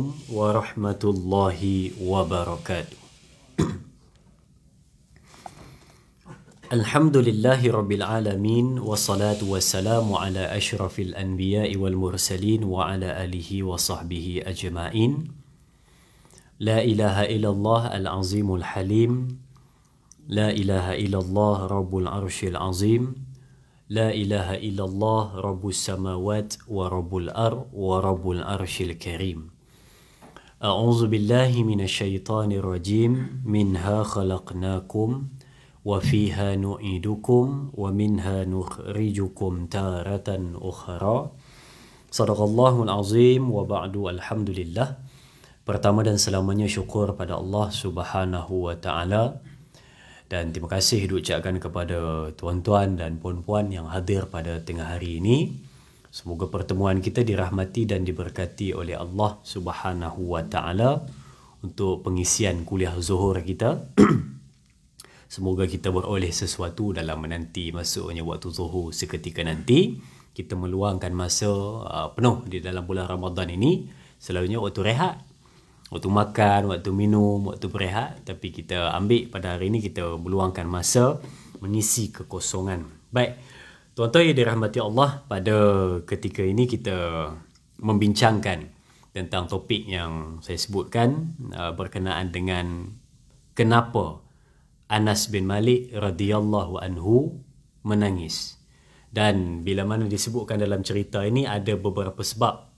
عليكم ورحمة الله وبركاته الحمد لله رب العالمين والصلاة والسلام على أشرف الأنبياء والمرسلين وعلى آله وصحبه أجمعين لا إله إلا الله العظيم الحليم لا إله إلا الله رب العرش العظيم لا إله إلا الله رب السماوات ورب الأرض ورب العرش الكريم أعوذ بالله من الشيطان الرجيم منها خلقناكم وفيها نعيدكم ومنها نخرجكم تارة أخرى صدق الله العظيم وبعد الحمد لله Pertama dan selamanya syukur pada Allah Subhanahu wa taala dan terima kasih diucapkan kepada tuan-tuan dan puan-puan yang hadir pada tengah hari ini. Semoga pertemuan kita dirahmati dan diberkati oleh Allah Subhanahu wa taala untuk pengisian kuliah zuhur kita. Semoga kita beroleh sesuatu dalam menanti masuknya waktu zuhur seketika nanti. Kita meluangkan masa uh, penuh di dalam bulan Ramadan ini selalunya waktu rehat, waktu makan, waktu minum, waktu berehat, tapi kita ambil pada hari ini kita meluangkan masa mengisi kekosongan. Baik. Tuan-tuan yang dirahmati Allah, pada ketika ini kita membincangkan tentang topik yang saya sebutkan uh, berkenaan dengan kenapa Anas bin Malik radhiyallahu anhu menangis. Dan bila mana disebutkan dalam cerita ini ada beberapa sebab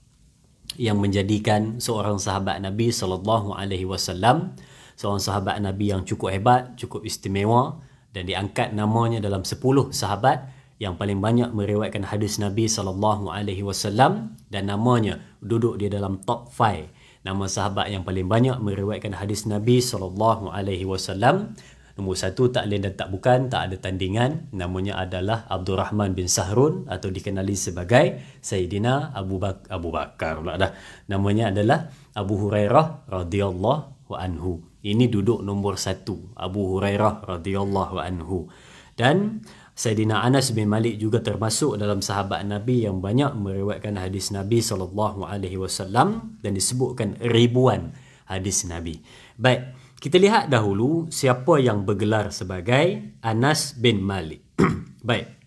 yang menjadikan seorang sahabat Nabi sallallahu alaihi wasallam seorang sahabat Nabi yang cukup hebat, cukup istimewa dan diangkat namanya dalam 10 sahabat yang paling banyak meriwayatkan hadis Nabi sallallahu alaihi wasallam dan namanya duduk di dalam top 5 nama sahabat yang paling banyak meriwayatkan hadis Nabi sallallahu alaihi wasallam nombor 1 tak lain dan tak bukan tak ada tandingan namanya adalah Abdul Rahman bin Sahrun atau dikenali sebagai Sayyidina Abu, Bak Abu Bakar pula dah namanya adalah Abu Hurairah radhiyallahu anhu ini duduk nombor 1 Abu Hurairah radhiyallahu anhu dan Sayyidina Anas bin Malik juga termasuk dalam sahabat Nabi yang banyak meriwayatkan hadis Nabi sallallahu alaihi wasallam dan disebutkan ribuan hadis Nabi. Baik, kita lihat dahulu siapa yang bergelar sebagai Anas bin Malik. Baik.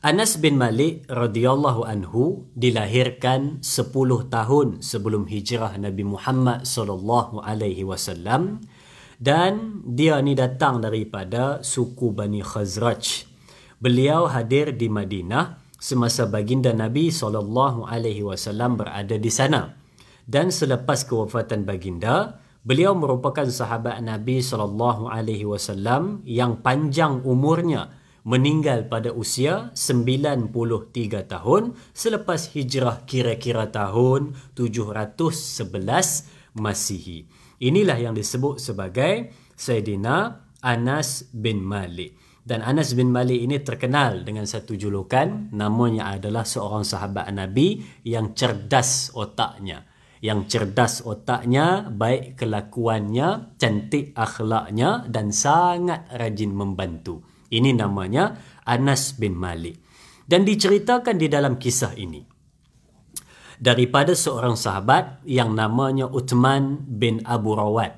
Anas bin Malik radhiyallahu anhu dilahirkan 10 tahun sebelum hijrah Nabi Muhammad sallallahu alaihi wasallam dan dia ni datang daripada suku Bani Khazraj. Beliau hadir di Madinah semasa baginda Nabi saw berada di sana. Dan selepas kewafatan baginda, beliau merupakan sahabat Nabi saw yang panjang umurnya meninggal pada usia 93 tahun selepas hijrah kira-kira tahun 711 Masihi. Inilah yang disebut sebagai Sayyidina Anas bin Malik. Dan Anas bin Malik ini terkenal dengan satu julukan namanya adalah seorang sahabat Nabi yang cerdas otaknya. Yang cerdas otaknya, baik kelakuannya, cantik akhlaknya dan sangat rajin membantu. Ini namanya Anas bin Malik. Dan diceritakan di dalam kisah ini daripada seorang sahabat yang namanya Uthman bin Abu Rawat.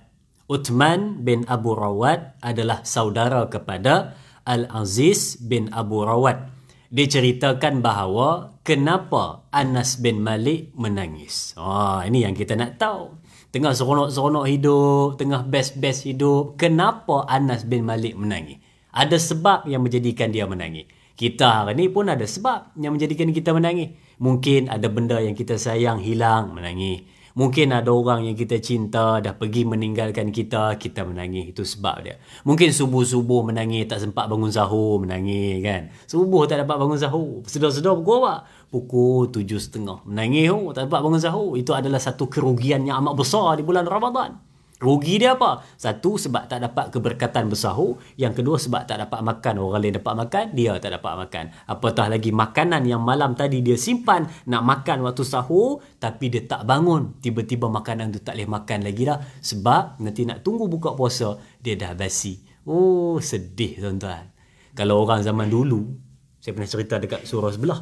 Uthman bin Abu Rawat adalah saudara kepada Al-Aziz bin Abu Rawat. Diceritakan bahawa kenapa Anas bin Malik menangis. Oh, ini yang kita nak tahu. Tengah seronok-seronok hidup, tengah best-best hidup. Kenapa Anas bin Malik menangis? Ada sebab yang menjadikan dia menangis. Kita hari ini pun ada sebab yang menjadikan kita menangis. Mungkin ada benda yang kita sayang hilang, menangis. Mungkin ada orang yang kita cinta dah pergi meninggalkan kita, kita menangis. Itu sebab dia. Mungkin subuh-subuh menangis, tak sempat bangun sahur, menangis kan. Subuh tak dapat bangun sahur. Sedar-sedar pukul apa? Pukul tujuh setengah. Menangis, oh, tak dapat bangun sahur. Itu adalah satu kerugian yang amat besar di bulan Ramadan. Rugi dia apa? Satu sebab tak dapat keberkatan bersahur, yang kedua sebab tak dapat makan, orang lain dapat makan, dia tak dapat makan. Apatah lagi makanan yang malam tadi dia simpan nak makan waktu sahur tapi dia tak bangun, tiba-tiba makanan tu tak boleh makan lagi dah sebab nanti nak tunggu buka puasa dia dah basi. Oh, sedih tuan-tuan. Kalau orang zaman dulu, saya pernah cerita dekat surau sebelah.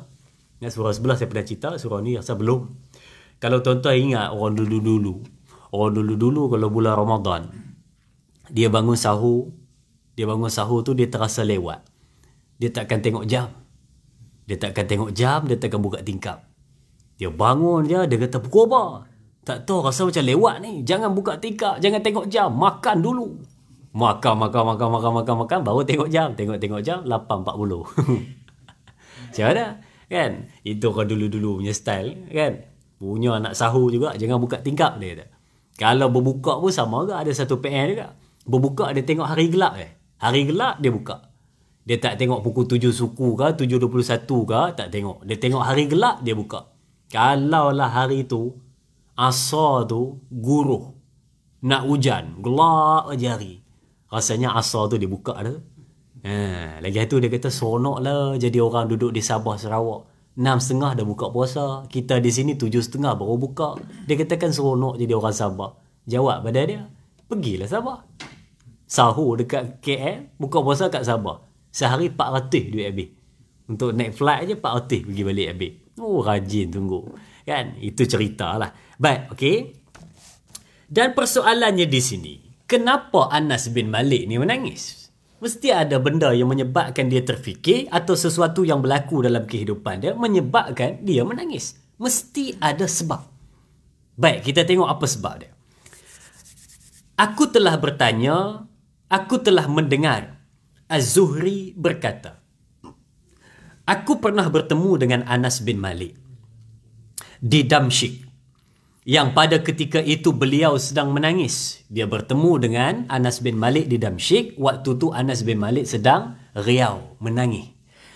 Dekat surau sebelah saya pernah cerita, surau ni rasa belum. Kalau tuan-tuan ingat orang dulu-dulu, Orang dulu-dulu kalau bulan Ramadan Dia bangun sahur Dia bangun sahur tu dia terasa lewat Dia takkan tengok jam Dia takkan tengok jam Dia takkan buka tingkap Dia bangun je dia kata pukul apa Tak tahu rasa macam lewat ni Jangan buka tingkap Jangan tengok jam Makan dulu Makan, makan, makan, makan, makan, makan Baru tengok jam Tengok, tengok jam 8.40 Macam mana? Kan? Itu orang dulu-dulu punya style Kan? Punya anak sahur juga Jangan buka tingkap dia kalau berbuka pun sama juga ada satu PN juga. Berbuka dia tengok hari gelap eh. Hari gelap dia buka. Dia tak tengok pukul tujuh suku ke, 7.21 ke, tak tengok. Dia tengok hari gelap dia buka. Kalau lah hari tu, asar tu guruh. Nak hujan, gelap je hari. Rasanya asar tu dia buka dah. Ha, lagi satu dia kata seronoklah jadi orang duduk di Sabah Sarawak enam setengah dah buka puasa. Kita di sini tujuh setengah baru buka. Dia katakan seronok jadi orang Sabah. Jawab pada dia, pergilah Sabah. Sahur dekat KL, buka puasa kat Sabah. Sehari pak 400 duit habis. Untuk naik flight je 400 pergi balik habis. Oh rajin tunggu. Kan? Itu cerita lah. baik okay. Dan persoalannya di sini. Kenapa Anas bin Malik ni menangis? mesti ada benda yang menyebabkan dia terfikir atau sesuatu yang berlaku dalam kehidupan dia menyebabkan dia menangis. Mesti ada sebab. Baik, kita tengok apa sebab dia. Aku telah bertanya, aku telah mendengar. Az-Zuhri berkata, Aku pernah bertemu dengan Anas bin Malik di Damsyik yang pada ketika itu beliau sedang menangis. Dia bertemu dengan Anas bin Malik di Damsyik. Waktu tu Anas bin Malik sedang riau, menangis.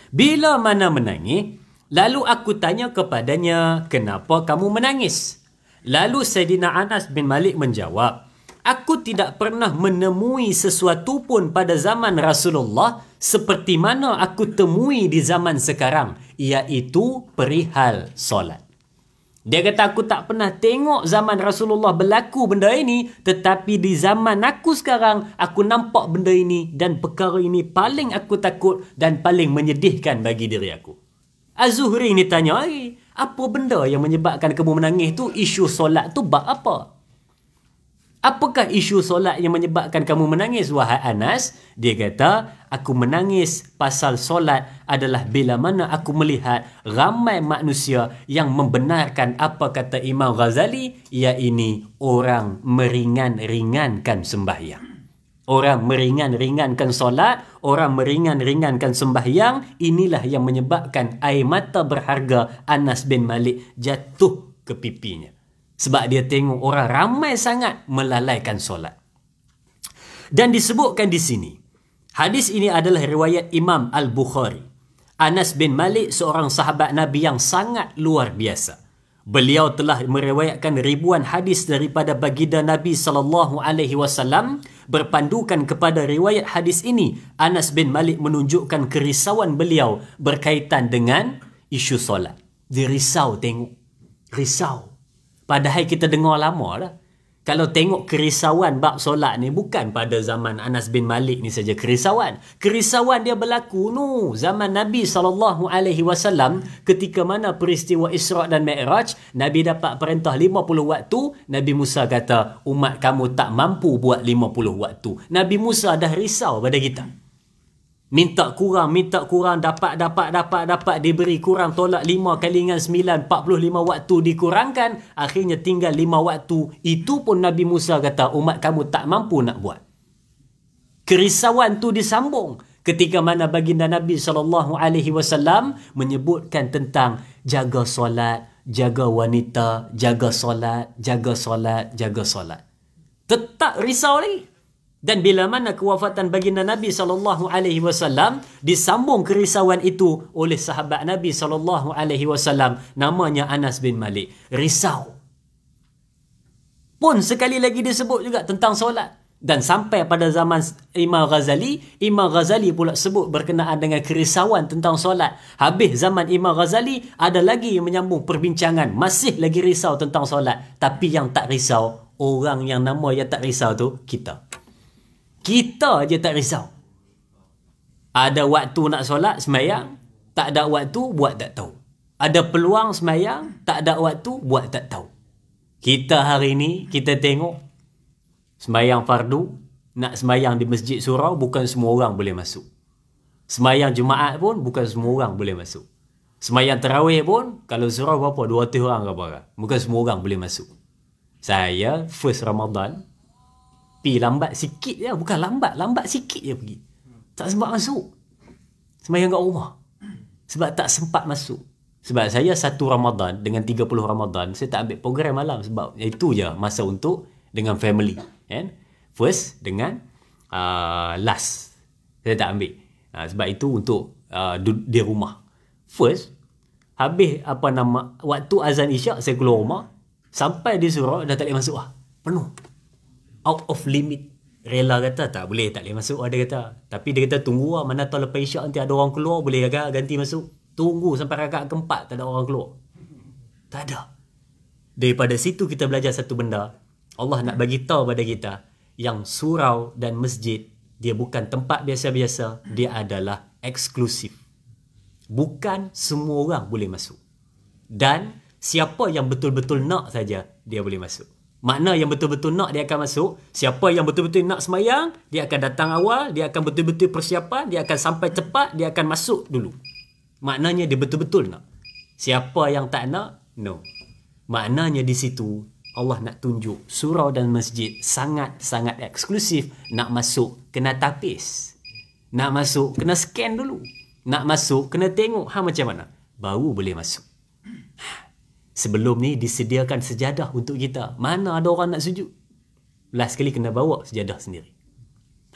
Bila mana menangis, lalu aku tanya kepadanya, kenapa kamu menangis? Lalu Sayyidina Anas bin Malik menjawab, Aku tidak pernah menemui sesuatu pun pada zaman Rasulullah seperti mana aku temui di zaman sekarang, iaitu perihal solat. Dia kata aku tak pernah tengok zaman Rasulullah berlaku benda ini tetapi di zaman aku sekarang aku nampak benda ini dan perkara ini paling aku takut dan paling menyedihkan bagi diri aku. Az-Zuhri ni tanya lagi, apa benda yang menyebabkan kamu menangis tu? Isu solat tu bab apa? Apakah isu solat yang menyebabkan kamu menangis wahai Anas? Dia kata, aku menangis pasal solat adalah bila mana aku melihat ramai manusia yang membenarkan apa kata Imam Ghazali iaitu orang meringan-ringankan sembahyang. Orang meringan-ringankan solat, orang meringan-ringankan sembahyang, inilah yang menyebabkan air mata berharga Anas bin Malik jatuh ke pipinya. Sebab dia tengok orang ramai sangat melalaikan solat. Dan disebutkan di sini, Hadis ini adalah riwayat Imam Al-Bukhari. Anas bin Malik seorang sahabat Nabi yang sangat luar biasa. Beliau telah meriwayatkan ribuan hadis daripada baginda Nabi sallallahu alaihi wasallam berpandukan kepada riwayat hadis ini Anas bin Malik menunjukkan kerisauan beliau berkaitan dengan isu solat. Dia risau tengok. Risau. Padahal kita dengar lama lah. Kalau tengok kerisauan bab solat ni bukan pada zaman Anas bin Malik ni saja kerisauan. Kerisauan dia berlaku nu, zaman Nabi sallallahu alaihi wasallam ketika mana peristiwa Isra dan Mi'raj, Nabi dapat perintah 50 waktu, Nabi Musa kata umat kamu tak mampu buat 50 waktu. Nabi Musa dah risau pada kita. Minta kurang, minta kurang, dapat, dapat, dapat, dapat, diberi kurang, tolak 5 kali dengan 9, 45 waktu dikurangkan, akhirnya tinggal 5 waktu. Itu pun Nabi Musa kata, umat kamu tak mampu nak buat. Kerisauan tu disambung ketika mana baginda Nabi sallallahu alaihi wasallam menyebutkan tentang jaga solat, jaga wanita, jaga solat, jaga solat, jaga solat. Tetap risau lagi. Dan bila mana kewafatan baginda Nabi sallallahu alaihi wasallam disambung kerisauan itu oleh sahabat Nabi sallallahu alaihi wasallam namanya Anas bin Malik. Risau. Pun sekali lagi disebut juga tentang solat. Dan sampai pada zaman Imam Ghazali, Imam Ghazali pula sebut berkenaan dengan kerisauan tentang solat. Habis zaman Imam Ghazali, ada lagi yang menyambung perbincangan. Masih lagi risau tentang solat. Tapi yang tak risau, orang yang nama yang tak risau tu, kita. Kita je tak risau. Ada waktu nak solat, semayang. Tak ada waktu, buat tak tahu. Ada peluang semayang, tak ada waktu, buat tak tahu. Kita hari ini kita tengok. Semayang fardu, nak semayang di masjid surau, bukan semua orang boleh masuk. Semayang Jumaat pun bukan semua orang boleh masuk. Semayang Terawih pun, kalau surau berapa? 200 orang ke apa? Bukan semua orang boleh masuk. Saya, first Ramadan, pi lambat sikit je lah. bukan lambat lambat sikit je pergi tak sempat masuk sembahyang kat rumah sebab tak sempat masuk sebab saya satu Ramadan dengan 30 Ramadan saya tak ambil program malam sebab itu je masa untuk dengan family kan first dengan uh, last saya tak ambil uh, sebab itu untuk uh, di, rumah first habis apa nama waktu azan isyak saya keluar rumah sampai di surau dah tak boleh masuk ah penuh out of limit rela kata tak boleh tak boleh masuk ada kata tapi dia kata tunggu lah mana tahu lepas isyak nanti ada orang keluar boleh agak ganti masuk tunggu sampai rakaat keempat tak ada orang keluar tak ada daripada situ kita belajar satu benda Allah nak bagi tahu pada kita yang surau dan masjid dia bukan tempat biasa-biasa dia adalah eksklusif bukan semua orang boleh masuk dan siapa yang betul-betul nak saja dia boleh masuk Makna yang betul-betul nak dia akan masuk Siapa yang betul-betul nak semayang Dia akan datang awal Dia akan betul-betul persiapan Dia akan sampai cepat Dia akan masuk dulu Maknanya dia betul-betul nak Siapa yang tak nak No Maknanya di situ Allah nak tunjuk surau dan masjid sangat-sangat eksklusif nak masuk kena tapis nak masuk kena scan dulu nak masuk kena tengok ha macam mana baru boleh masuk sebelum ni disediakan sejadah untuk kita. Mana ada orang nak sujud? Last sekali kena bawa sejadah sendiri.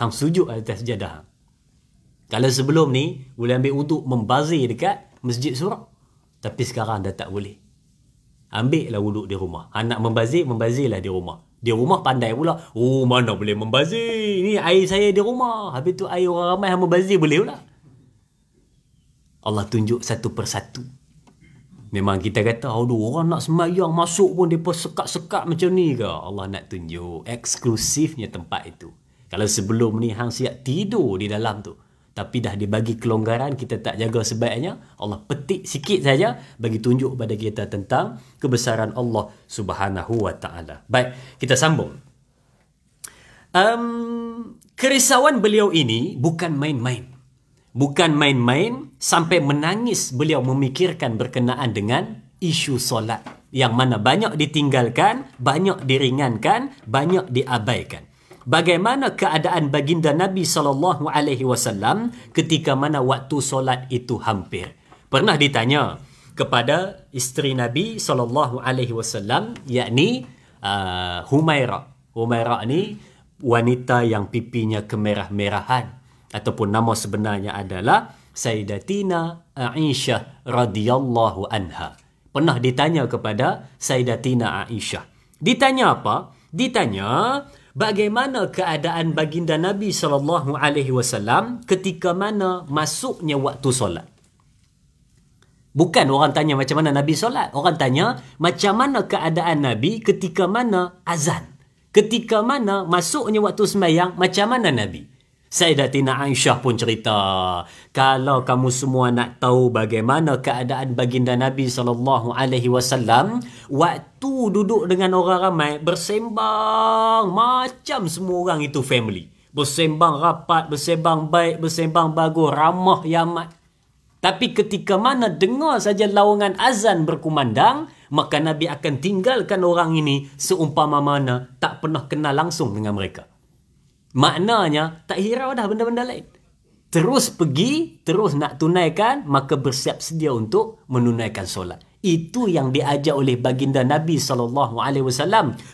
Hang sujud atas sejadah Kalau sebelum ni boleh ambil wuduk membazir dekat masjid surau. Tapi sekarang dah tak boleh. Ambil lah wuduk di rumah. Hang nak membazir, membazirlah di rumah. Di rumah pandai pula. Oh, mana boleh membazir? Ini air saya di rumah. Habis tu air orang ramai yang membazir boleh pula. Allah tunjuk satu persatu. Memang kita kata, aduh orang nak semayang masuk pun mereka sekat-sekat macam ni ke? Allah nak tunjuk eksklusifnya tempat itu. Kalau sebelum ni hang siap tidur di dalam tu. Tapi dah dibagi kelonggaran, kita tak jaga sebaiknya. Allah petik sikit saja bagi tunjuk kepada kita tentang kebesaran Allah subhanahu wa ta'ala. Baik, kita sambung. Um, kerisauan beliau ini bukan main-main bukan main-main sampai menangis beliau memikirkan berkenaan dengan isu solat yang mana banyak ditinggalkan, banyak diringankan, banyak diabaikan. Bagaimana keadaan baginda Nabi saw ketika mana waktu solat itu hampir? Pernah ditanya kepada isteri Nabi saw alaihi wasallam yakni uh, Humaira. Humaira ni wanita yang pipinya kemerah-merahan ataupun nama sebenarnya adalah Sayyidatina Aisyah radhiyallahu anha. Pernah ditanya kepada Sayyidatina Aisyah. Ditanya apa? Ditanya bagaimana keadaan baginda Nabi sallallahu alaihi wasallam ketika mana masuknya waktu solat. Bukan orang tanya macam mana Nabi solat. Orang tanya macam mana keadaan Nabi ketika mana azan. Ketika mana masuknya waktu sembahyang, macam mana Nabi? Sayyidatina Aisyah pun cerita, kalau kamu semua nak tahu bagaimana keadaan baginda Nabi sallallahu alaihi wasallam waktu duduk dengan orang ramai bersembang macam semua orang itu family. Bersembang rapat, bersembang baik, bersembang bagus, ramah yamat. Tapi ketika mana dengar saja laungan azan berkumandang, maka Nabi akan tinggalkan orang ini seumpama mana tak pernah kenal langsung dengan mereka. Maknanya tak hirau dah benda-benda lain. Terus pergi, terus nak tunaikan, maka bersiap sedia untuk menunaikan solat. Itu yang diajak oleh baginda Nabi saw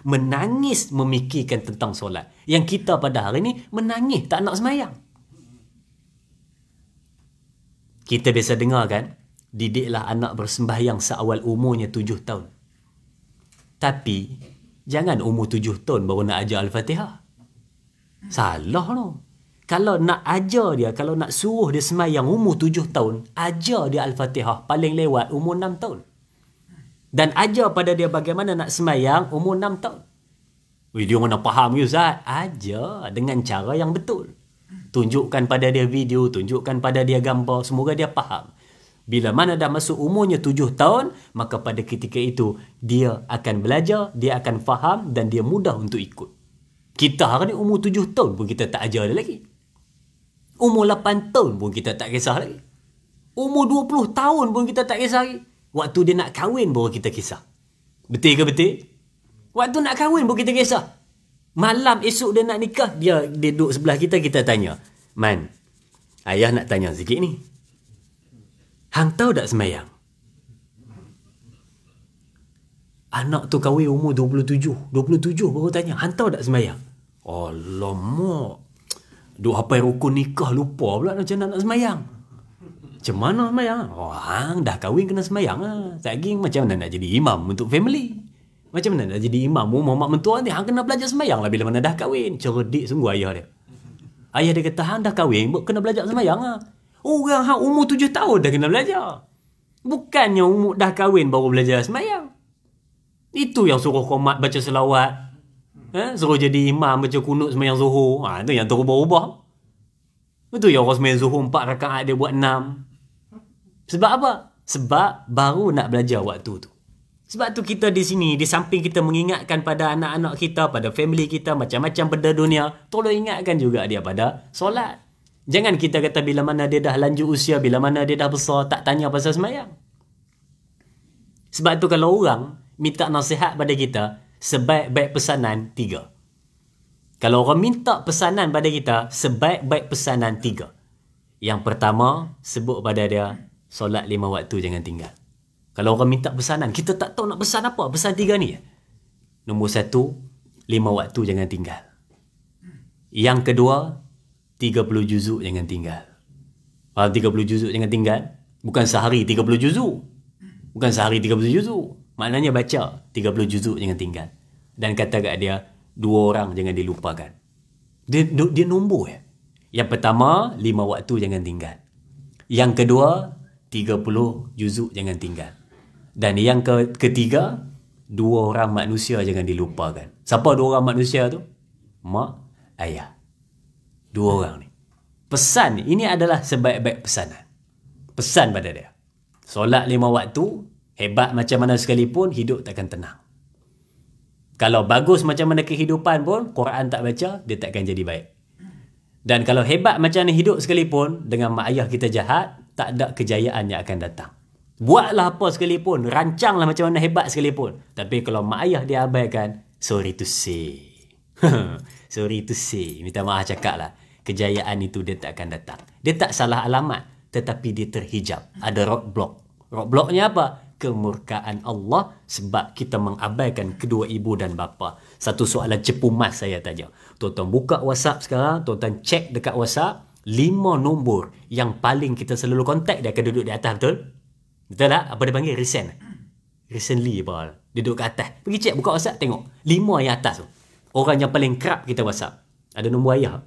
menangis memikirkan tentang solat. Yang kita pada hari ini menangis tak nak semayang. Kita biasa dengar kan, didiklah anak bersembahyang seawal umurnya tujuh tahun. Tapi, jangan umur tujuh tahun baru nak ajar Al-Fatihah. Salah tu. Lah. Kalau nak ajar dia, kalau nak suruh dia semayang umur tujuh tahun, ajar dia Al-Fatihah paling lewat umur enam tahun. Dan ajar pada dia bagaimana nak semayang umur enam tahun. Video mana faham ke Ustaz? Ajar dengan cara yang betul. Tunjukkan pada dia video, tunjukkan pada dia gambar, semoga dia faham. Bila mana dah masuk umurnya tujuh tahun, maka pada ketika itu dia akan belajar, dia akan faham dan dia mudah untuk ikut. Kita hari ni umur tujuh tahun pun kita tak ajar dia lagi. Umur lapan tahun pun kita tak kisah lagi. Umur dua puluh tahun pun kita tak kisah lagi. Waktu dia nak kahwin baru kita kisah. Betul ke betul? Waktu nak kahwin baru kita kisah. Malam esok dia nak nikah, dia, dia duduk sebelah kita, kita tanya. Man, ayah nak tanya sikit ni. Hang tahu tak semayang? Anak tu kahwin umur 27. 27 baru tanya. Hang tahu tak semayang? Alamak. Duk hapai rukun nikah lupa pula macam nak, nak semayang. Macam mana semayang? Oh, hang dah kahwin kena semayang lah. Tadi macam mana nak jadi imam untuk family? Macam mana nak jadi imam umur mak mentua ni? Hang kena belajar semayang lah bila mana dah kahwin. Cerdik sungguh ayah dia. Ayah dia kata, hang dah kahwin, buat kena belajar semayang lah. Orang hang umur tujuh tahun dah kena belajar. Bukannya umur dah kahwin baru belajar semayang. Itu yang suruh komat baca selawat, Eh, suruh jadi imam macam kunut semayang zuhur. Ha, itu yang terubah-ubah. Itu yang orang semayang zuhur empat rakaat dia buat enam. Sebab apa? Sebab baru nak belajar waktu tu. Sebab tu kita di sini, di samping kita mengingatkan pada anak-anak kita, pada family kita, macam-macam benda dunia, tolong ingatkan juga dia pada solat. Jangan kita kata bila mana dia dah lanjut usia, bila mana dia dah besar, tak tanya pasal semayang. Sebab tu kalau orang minta nasihat pada kita, sebaik-baik pesanan tiga. Kalau orang minta pesanan pada kita, sebaik-baik pesanan tiga. Yang pertama, sebut pada dia, solat lima waktu jangan tinggal. Kalau orang minta pesanan, kita tak tahu nak pesan apa, pesan tiga ni. Nombor satu, lima waktu jangan tinggal. Yang kedua, tiga puluh juzuk jangan tinggal. tiga puluh juzuk jangan tinggal? Bukan sehari tiga puluh juzuk. Bukan sehari tiga puluh juzuk. Maknanya baca 30 juzuk jangan tinggal. Dan kata kat dia, dua orang jangan dilupakan. Dia, dia nombor ya. Yang pertama, lima waktu jangan tinggal. Yang kedua, 30 juzuk jangan tinggal. Dan yang ke, ketiga, dua orang manusia jangan dilupakan. Siapa dua orang manusia tu? Mak, ayah. Dua orang ni. Pesan ini adalah sebaik-baik pesanan. Pesan pada dia. Solat lima waktu, Hebat macam mana sekalipun, hidup takkan tenang. Kalau bagus macam mana kehidupan pun, Quran tak baca, dia takkan jadi baik. Dan kalau hebat macam mana hidup sekalipun, dengan mak ayah kita jahat, tak ada kejayaan yang akan datang. Buatlah apa sekalipun, rancanglah macam mana hebat sekalipun. Tapi kalau mak ayah dia abaikan, sorry to say. sorry to say, minta maaf cakap lah. Kejayaan itu dia tak akan datang. Dia tak salah alamat, tetapi dia terhijab. Ada roadblock. Roadblocknya apa? kemurkaan Allah sebab kita mengabaikan kedua ibu dan bapa. Satu soalan cepu mas saya tanya. Tonton buka WhatsApp sekarang, Tonton cek dekat WhatsApp, lima nombor yang paling kita selalu kontak dia akan duduk di atas betul? Betul tak? Apa dia panggil? Recent. Recently apa? duduk kat atas. Pergi cek buka WhatsApp tengok. Lima yang atas tu. Orang yang paling kerap kita WhatsApp. Ada nombor ayah.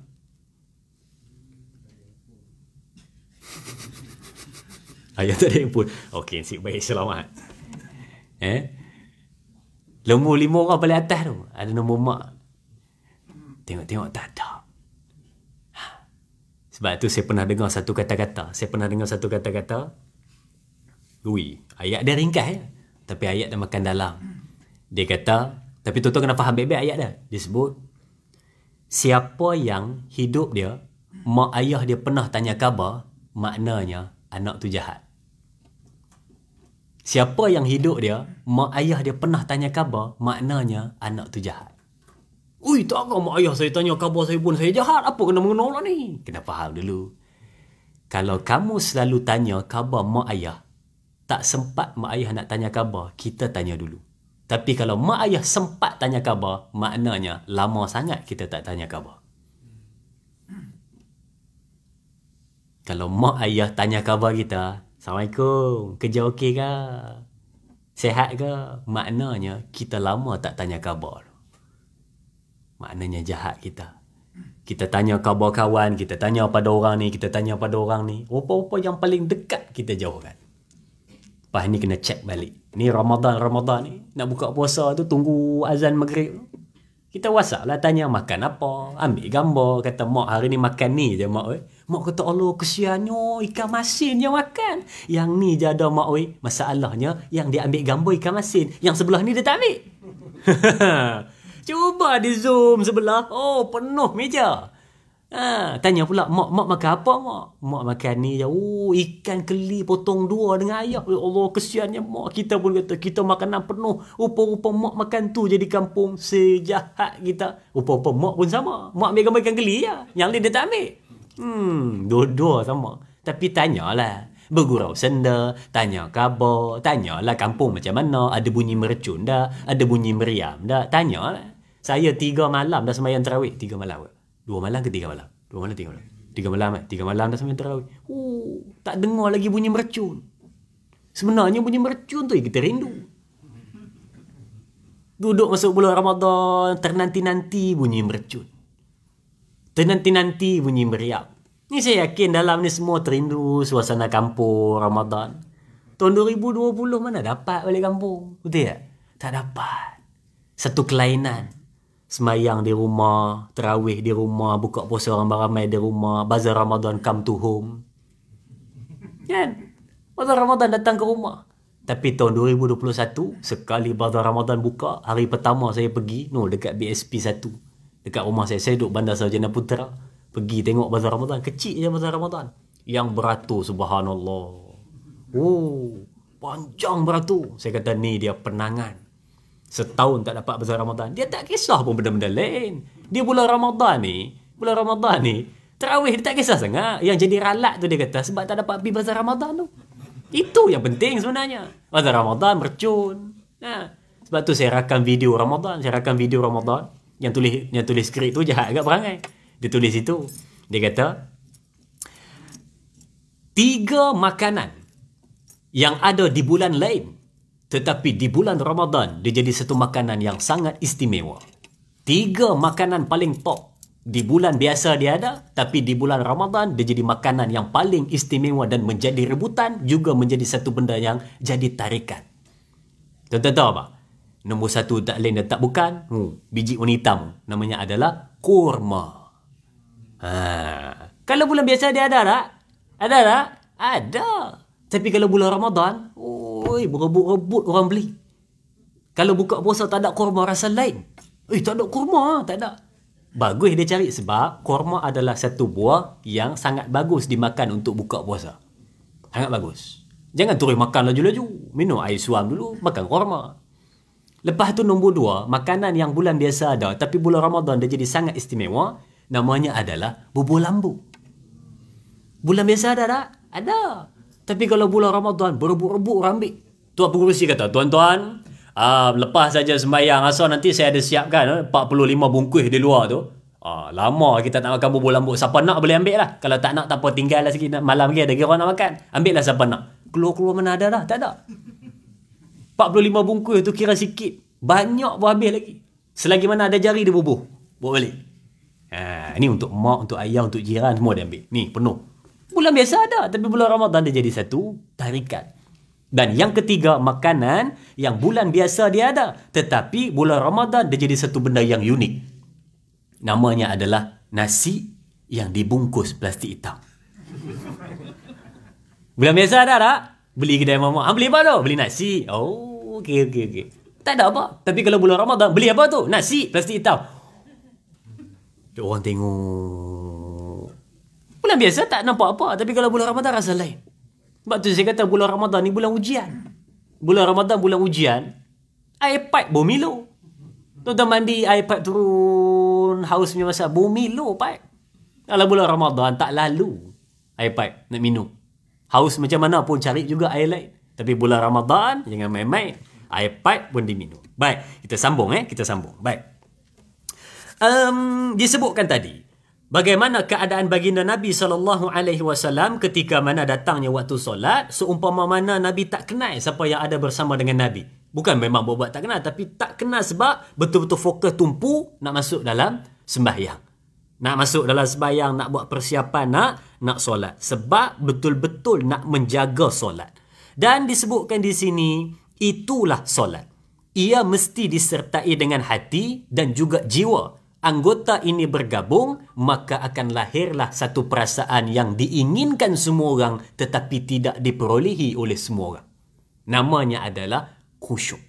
Ayah tak ada pun, okay, nasib baik selamat. Eh? Nombor lima orang paling atas tu. Ada nombor mak. Tengok-tengok tak ada. Ha. Sebab tu saya pernah dengar satu kata-kata. Saya pernah dengar satu kata-kata. Ui, ayat dia ringkas ya. Tapi ayat dia makan dalam. Dia kata, tapi tuan-tuan kena faham baik-baik ayat dia. Dia sebut, siapa yang hidup dia, mak ayah dia pernah tanya khabar, maknanya anak tu jahat. Siapa yang hidup dia, mak ayah dia pernah tanya khabar, maknanya anak tu jahat. Ui, tak mak ayah saya tanya khabar saya pun saya jahat. Apa kena mengenal orang lah ni? Kena faham dulu. Kalau kamu selalu tanya khabar mak ayah, tak sempat mak ayah nak tanya khabar, kita tanya dulu. Tapi kalau mak ayah sempat tanya khabar, maknanya lama sangat kita tak tanya khabar. Kalau mak ayah tanya khabar kita, Assalamualaikum. Kerja okey ke? Sehat ke? Maknanya kita lama tak tanya khabar. Maknanya jahat kita. Kita tanya khabar kawan, kita tanya pada orang ni, kita tanya pada orang ni. Rupa-rupa yang paling dekat kita jauhkan. Lepas ni kena check balik. Ni Ramadan, Ramadan ni. Nak buka puasa tu tunggu azan maghrib kita whatsapp lah tanya makan apa ambil gambar kata mak hari ni makan ni je mak oi mak kata Allah kesiannya ikan masin je makan yang ni je ada mak oi masalahnya yang dia ambil gambar ikan masin yang sebelah ni dia tak ambil cuba di zoom sebelah oh penuh meja Ha, tanya pula mak mak makan apa mak? Mak makan ni je. Oh, ikan keli potong dua dengan ayam. Ya Allah kesiannya mak. Kita pun kata kita makanan penuh. Rupa-rupa mak makan tu jadi kampung sejahat kita. Rupa-rupa mak pun sama. Mak ambil gambar ikan keli ya. Yang lain dia tak ambil. Hmm, dua-dua sama. Tapi tanyalah. Bergurau senda, tanya khabar, tanyalah kampung macam mana, ada bunyi mercun dah, ada bunyi meriam dah, tanyalah. Saya tiga malam dah semayang terawih, tiga malam. Dua malam ke tiga malam? Dua malam, tiga malam. Tiga malam eh. Tiga malam dah sampai terawih. Uh, tak dengar lagi bunyi mercun. Sebenarnya bunyi mercun tu yang kita rindu. Duduk masuk bulan Ramadan, ternanti-nanti bunyi mercun. Ternanti-nanti bunyi meriap. Ni saya yakin dalam ni semua terindu suasana kampung Ramadan. Tahun 2020 mana dapat balik kampung? Betul tak? Tak dapat. Satu kelainan semayang di rumah, terawih di rumah, buka puasa ramai-ramai di rumah, bazar Ramadan come to home. Kan? Bazar Ramadan datang ke rumah. Tapi tahun 2021, sekali bazar Ramadan buka, hari pertama saya pergi, no, dekat BSP 1. Dekat rumah saya, saya duduk Bandar Sarjana Putera. Pergi tengok bazar Ramadan. Kecil je bazar Ramadan. Yang beratur, subhanallah. Oh, panjang beratur. Saya kata, ni dia penangan setahun tak dapat bazar Ramadan. Dia tak kisah pun benda-benda lain. Dia bulan Ramadan ni, bulan Ramadan ni, terawih dia tak kisah sangat. Yang jadi ralat tu dia kata sebab tak dapat pergi bazar Ramadan tu. Itu yang penting sebenarnya. Bazar Ramadan mercun. Nah, ha. sebab tu saya rakam video Ramadan, saya rakam video Ramadan yang tulis yang tulis skrip tu jahat agak perangai. Dia tulis itu. Dia kata tiga makanan yang ada di bulan lain tetapi di bulan Ramadan dia jadi satu makanan yang sangat istimewa. Tiga makanan paling top di bulan biasa dia ada tapi di bulan Ramadan dia jadi makanan yang paling istimewa dan menjadi rebutan juga menjadi satu benda yang jadi tarikan. tuan tahu apa? Nombor satu tak lain dan tak bukan hmm, biji unitam namanya adalah kurma. Ha. Kalau bulan biasa dia ada tak? Ada tak? Ada. Tapi kalau bulan Ramadan, oh, Oi, berebut-rebut orang beli. Kalau buka puasa tak ada kurma rasa lain. Eh, tak ada kurma, tak ada. Bagus dia cari sebab kurma adalah satu buah yang sangat bagus dimakan untuk buka puasa. Sangat bagus. Jangan terus makan laju-laju. Minum air suam dulu, makan kurma. Lepas tu nombor dua, makanan yang bulan biasa ada tapi bulan Ramadan dia jadi sangat istimewa namanya adalah bubur lambu. Bulan biasa ada tak? Ada. Tapi kalau bulan Ramadan berebut-rebut orang ambil. Tuan pengurusi kata, tuan-tuan, uh, lepas saja sembahyang asal nanti saya ada siapkan eh, uh, 45 bungkus di luar tu. Ah, lama kita tak makan bubur lambuk Siapa nak boleh ambil lah Kalau tak nak tak apa Tinggal lah sikit Malam lagi ada orang nak makan Ambil lah siapa nak Keluar-keluar mana ada lah Tak ada 45 bungkus tu kira sikit Banyak pun habis lagi Selagi mana ada jari dia bubur Buat balik ha, ah, Ni untuk mak Untuk ayah Untuk jiran Semua dia ambil Ni penuh Bulan biasa ada Tapi bulan Ramadan dia jadi satu tarikan. Dan yang ketiga makanan Yang bulan biasa dia ada Tetapi bulan Ramadan dia jadi satu benda yang unik Namanya adalah Nasi yang dibungkus plastik hitam Bulan biasa ada tak? Beli kedai mama ha, ah, Beli apa tu? Beli nasi Oh Okey, okey, okey. Tak ada apa. Tapi kalau bulan Ramadan, beli apa tu? Nasi, plastik hitam. Orang tengok. Bulan biasa tak nampak apa Tapi kalau bulan Ramadan rasa lain Sebab tu saya kata bulan Ramadan ni bulan ujian Bulan Ramadan bulan ujian Air pipe bumi lo Tuan-tuan mandi air pipe turun Haus punya masa bumi lo pipe Kalau bulan Ramadan tak lalu Air pipe nak minum Haus macam mana pun cari juga air lain Tapi bulan Ramadan jangan main-main Air pipe pun diminum Baik, kita sambung eh, kita sambung Baik Um, disebutkan tadi Bagaimana keadaan baginda Nabi sallallahu alaihi wasallam ketika mana datangnya waktu solat seumpama mana Nabi tak kenal siapa yang ada bersama dengan Nabi. Bukan memang buat-buat tak kenal tapi tak kenal sebab betul-betul fokus tumpu nak masuk dalam sembahyang. Nak masuk dalam sembahyang nak buat persiapan nak nak solat sebab betul-betul nak menjaga solat. Dan disebutkan di sini itulah solat. Ia mesti disertai dengan hati dan juga jiwa anggota ini bergabung, maka akan lahirlah satu perasaan yang diinginkan semua orang tetapi tidak diperolehi oleh semua orang. Namanya adalah khusyuk.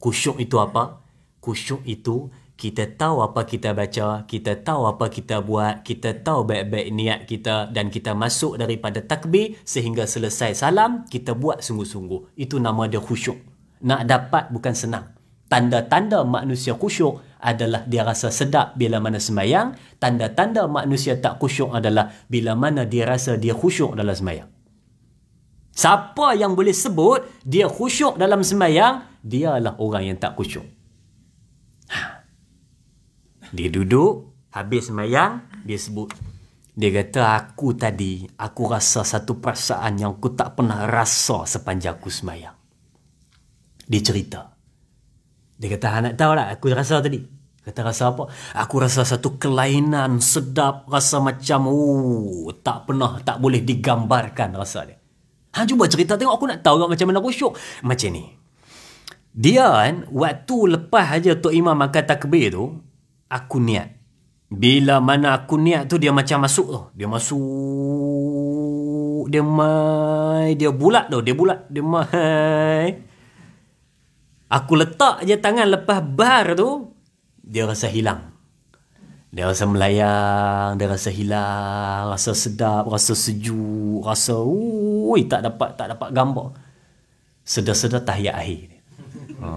Khusyuk itu apa? Khusyuk itu kita tahu apa kita baca, kita tahu apa kita buat, kita tahu baik-baik niat kita dan kita masuk daripada takbir sehingga selesai salam, kita buat sungguh-sungguh. Itu nama dia khusyuk. Nak dapat bukan senang. Tanda-tanda manusia khusyuk adalah dia rasa sedap bila mana semayang. Tanda-tanda manusia tak khusyuk adalah bila mana dia rasa dia khusyuk dalam semayang. Siapa yang boleh sebut dia khusyuk dalam semayang, dialah orang yang tak khusyuk. Ha. Dia duduk, habis semayang, dia sebut. Dia kata, aku tadi, aku rasa satu perasaan yang aku tak pernah rasa sepanjang aku semayang. Dia cerita. Dia kata anak tahu lah aku rasa tadi. Kata rasa apa? Aku rasa satu kelainan sedap. Rasa macam oh, tak pernah, tak boleh digambarkan rasa dia. Ha, cuba cerita tengok. Aku nak tahu kan, macam mana aku syok. Macam ni. Dia kan, waktu lepas aja Tok Imam makan takbir tu, aku niat. Bila mana aku niat tu, dia macam masuk tu. Dia masuk. Dia mai. Dia bulat tu. Dia bulat. Dia mai. Dia mai. Aku letak je tangan lepas bar tu Dia rasa hilang dia rasa melayang, dia rasa hilang, rasa sedap, rasa sejuk, rasa ui tak dapat tak dapat gambar. Sedar-sedar tahiyat akhir. Ha.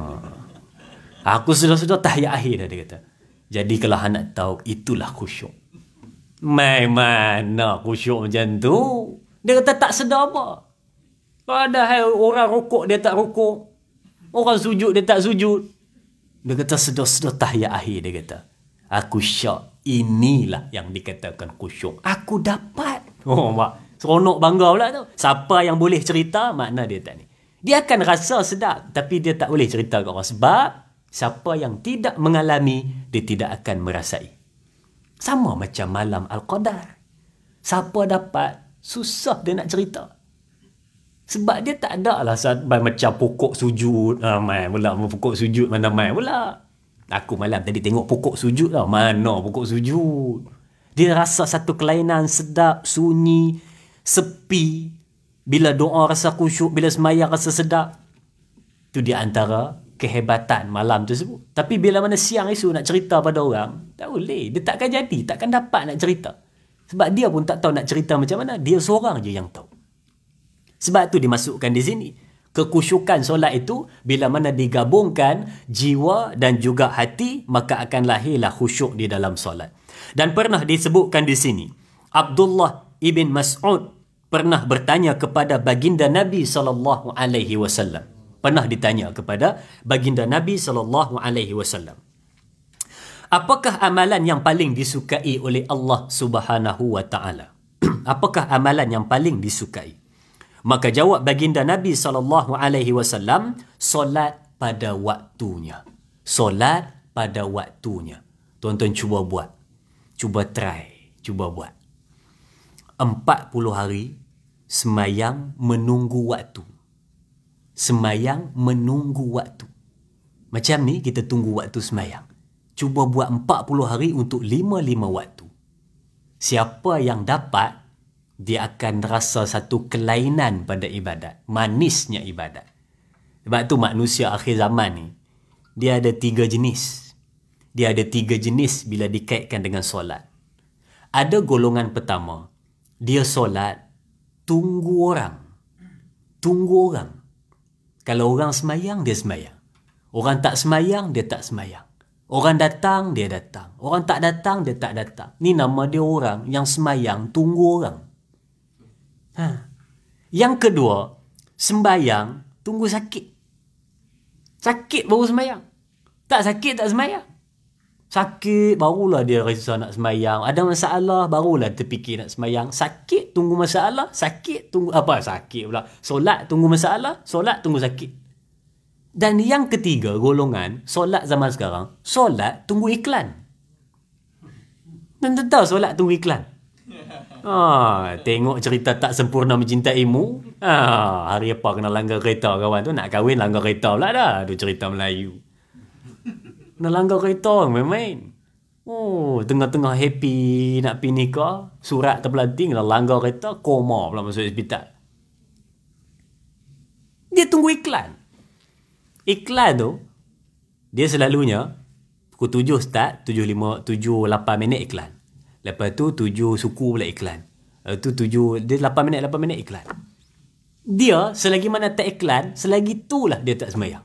Aku sedar-sedar tahiyat akhir dah dia kata. Jadi kalau anak tahu itulah khusyuk. Mai mana khusyuk macam tu? Dia kata tak sedar apa. Padahal orang rokok dia tak rokok. Orang sujud dia tak sujud. Dia kata sedot-sedot tahiyat akhir dia kata. Aku syak inilah yang dikatakan khusyuk. Aku dapat. Oh mak. Seronok bangga pula tu. Siapa yang boleh cerita makna dia tak ni. Dia akan rasa sedap tapi dia tak boleh cerita ke orang sebab siapa yang tidak mengalami dia tidak akan merasai. Sama macam malam Al-Qadar. Siapa dapat susah dia nak cerita. Sebab dia tak ada lah macam pokok sujud. Ah, mai pula pokok sujud mana mai pula. Aku malam tadi tengok pokok sujud lah. Mana pokok sujud? Dia rasa satu kelainan sedap, sunyi, sepi. Bila doa rasa kusyuk, bila semayang rasa sedap. Itu di antara kehebatan malam tu tersebut. Tapi bila mana siang itu nak cerita pada orang, tak boleh. Dia takkan jadi, takkan dapat nak cerita. Sebab dia pun tak tahu nak cerita macam mana. Dia seorang je yang tahu. Sebab tu dimasukkan di sini. Kekusyukan solat itu bila mana digabungkan jiwa dan juga hati maka akan lahirlah khusyuk di dalam solat. Dan pernah disebutkan di sini. Abdullah ibn Mas'ud pernah bertanya kepada baginda Nabi saw Pernah ditanya kepada baginda Nabi saw Apakah amalan yang paling disukai oleh Allah Subhanahu Apakah amalan yang paling disukai? Maka jawab baginda Nabi sallallahu alaihi wasallam, solat pada waktunya. Solat pada waktunya. Tuan-tuan cuba buat. Cuba try, cuba buat. Empat puluh hari semayang menunggu waktu. Semayang menunggu waktu. Macam ni kita tunggu waktu semayang. Cuba buat empat puluh hari untuk lima lima waktu. Siapa yang dapat dia akan rasa satu kelainan pada ibadat. Manisnya ibadat. Sebab tu manusia akhir zaman ni, dia ada tiga jenis. Dia ada tiga jenis bila dikaitkan dengan solat. Ada golongan pertama, dia solat, tunggu orang. Tunggu orang. Kalau orang semayang, dia semayang. Orang tak semayang, dia tak semayang. Orang datang, dia datang. Orang tak datang, dia tak datang. Ni nama dia orang yang semayang, tunggu orang. Ha. Yang kedua, sembayang tunggu sakit. Sakit baru sembayang. Tak sakit tak sembayang. Sakit barulah dia risau nak sembayang. Ada masalah barulah terfikir nak sembayang. Sakit tunggu masalah, sakit tunggu apa sakit pula. Solat tunggu masalah, solat tunggu sakit. Dan yang ketiga golongan solat zaman sekarang, solat tunggu iklan. Tentu tahu solat tunggu iklan. Ha, tengok cerita tak sempurna mencintaimu. Ha, hari apa kena langgar kereta kawan tu nak kahwin langgar kereta pula dah. Tu cerita Melayu. Nak langgar kereta main-main. Oh, tengah-tengah happy nak pergi nikah, surat terpelanting kena lah, langgar kereta, koma pula masuk hospital. Dia tunggu iklan. Iklan tu dia selalunya pukul 7 start, 7 5 7 8 minit iklan. Lepas tu tujuh suku pula iklan. Lepas tu tujuh, dia lapan minit, lapan minit iklan. Dia selagi mana tak iklan, selagi tu lah dia tak semayang.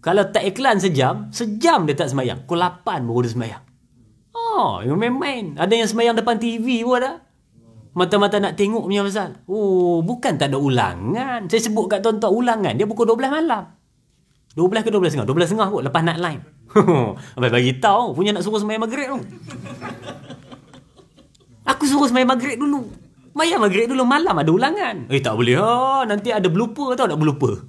Kalau tak iklan sejam, sejam dia tak semayang. Kul lapan baru dia semayang. Oh, you main-main. Ada yang semayang depan TV pun ada. Mata-mata nak tengok punya pasal. Oh, bukan tak ada ulangan. Saya sebut kat tuan-tuan ulangan. Dia pukul 12 malam. 12 ke 12 tengah? 12 tengah kot lepas nak line. Abang bagi tahu punya nak suruh semayang maghrib tu. Aku suruh semayang maghrib dulu Maya maghrib dulu Malam ada ulangan Eh tak boleh oh, Nanti ada blooper tau Nak blooper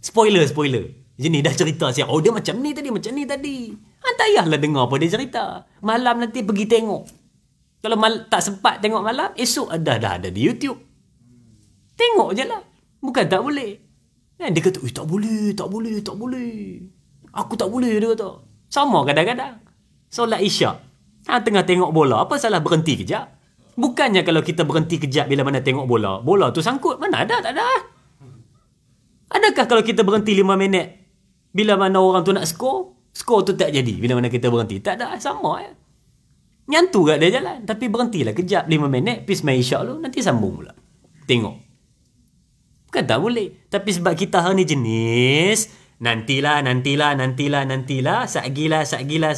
Spoiler spoiler Jadi dah cerita siap Oh dia macam ni tadi Macam ni tadi ah, Tak payahlah dengar apa dia cerita Malam nanti pergi tengok Kalau mal- tak sempat tengok malam Esok ada dah ada di YouTube Tengok je lah Bukan tak boleh Kan dia kata Eh tak boleh Tak boleh Tak boleh Aku tak boleh dia kata Sama kadang-kadang Solat isyak Ha, tengah tengok bola Apa salah berhenti kejap Bukannya kalau kita berhenti kejap bila mana tengok bola, bola tu sangkut. Mana ada? Tak ada. Adakah kalau kita berhenti lima minit bila mana orang tu nak skor, skor tu tak jadi bila mana kita berhenti? Tak ada. Sama ya. Eh? Nyantu kat dia jalan. Tapi berhentilah kejap lima minit. Pis main isyak dulu. Nanti sambung pula. Tengok. Bukan tak boleh. Tapi sebab kita hari ni jenis. Nantilah, nantilah, nantilah, nantilah. Sat gila, sat gila,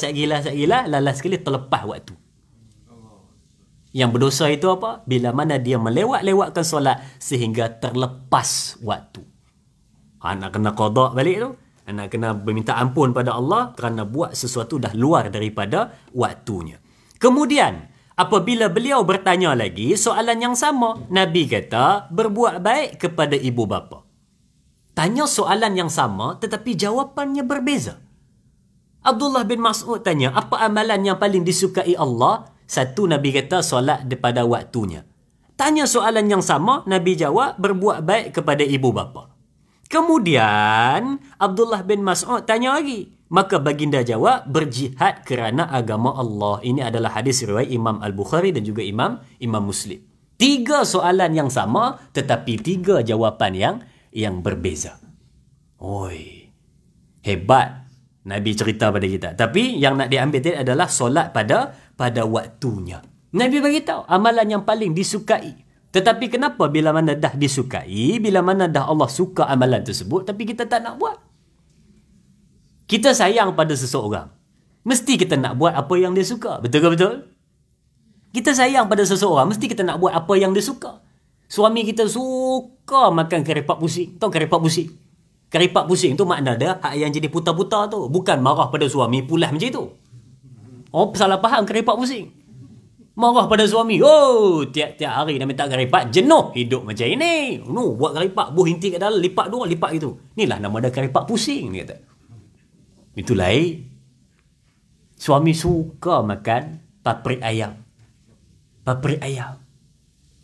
Lala sekali terlepas waktu. Yang berdosa itu apa? Bila mana dia melewat-lewatkan solat sehingga terlepas waktu. Ha, nak kena kodok balik tu. Nak kena meminta ampun pada Allah kerana buat sesuatu dah luar daripada waktunya. Kemudian, apabila beliau bertanya lagi soalan yang sama. Nabi kata, berbuat baik kepada ibu bapa. Tanya soalan yang sama tetapi jawapannya berbeza. Abdullah bin Mas'ud tanya, apa amalan yang paling disukai Allah? Satu Nabi kata solat daripada waktunya. Tanya soalan yang sama, Nabi jawab berbuat baik kepada ibu bapa. Kemudian Abdullah bin Mas'ud tanya lagi. Maka baginda jawab berjihad kerana agama Allah. Ini adalah hadis riwayat Imam Al-Bukhari dan juga Imam Imam Muslim. Tiga soalan yang sama tetapi tiga jawapan yang yang berbeza. Oi. Hebat Nabi cerita pada kita. Tapi yang nak diambil tadi adalah solat pada pada waktunya. Nabi beritahu amalan yang paling disukai. Tetapi kenapa bila mana dah disukai, bila mana dah Allah suka amalan tersebut tapi kita tak nak buat? Kita sayang pada seseorang. Mesti kita nak buat apa yang dia suka. Betul ke betul? Kita sayang pada seseorang. Mesti kita nak buat apa yang dia suka. Suami kita suka makan keripap pusing. Tahu keripap pusing? Keripap pusing tu makna dia hak yang jadi putar-putar tu. Bukan marah pada suami pulas macam tu. Oh, salah faham kerepak pusing. Marah pada suami. Oh, tiap-tiap hari dah minta kerepak, jenuh hidup macam ini. No, buat kerepak, buh inti kat dalam, lipat dua, lipat gitu. Inilah nama dia kerepak pusing, dia kata. Itu lain. Suami suka makan paprik ayam. Paprik ayam.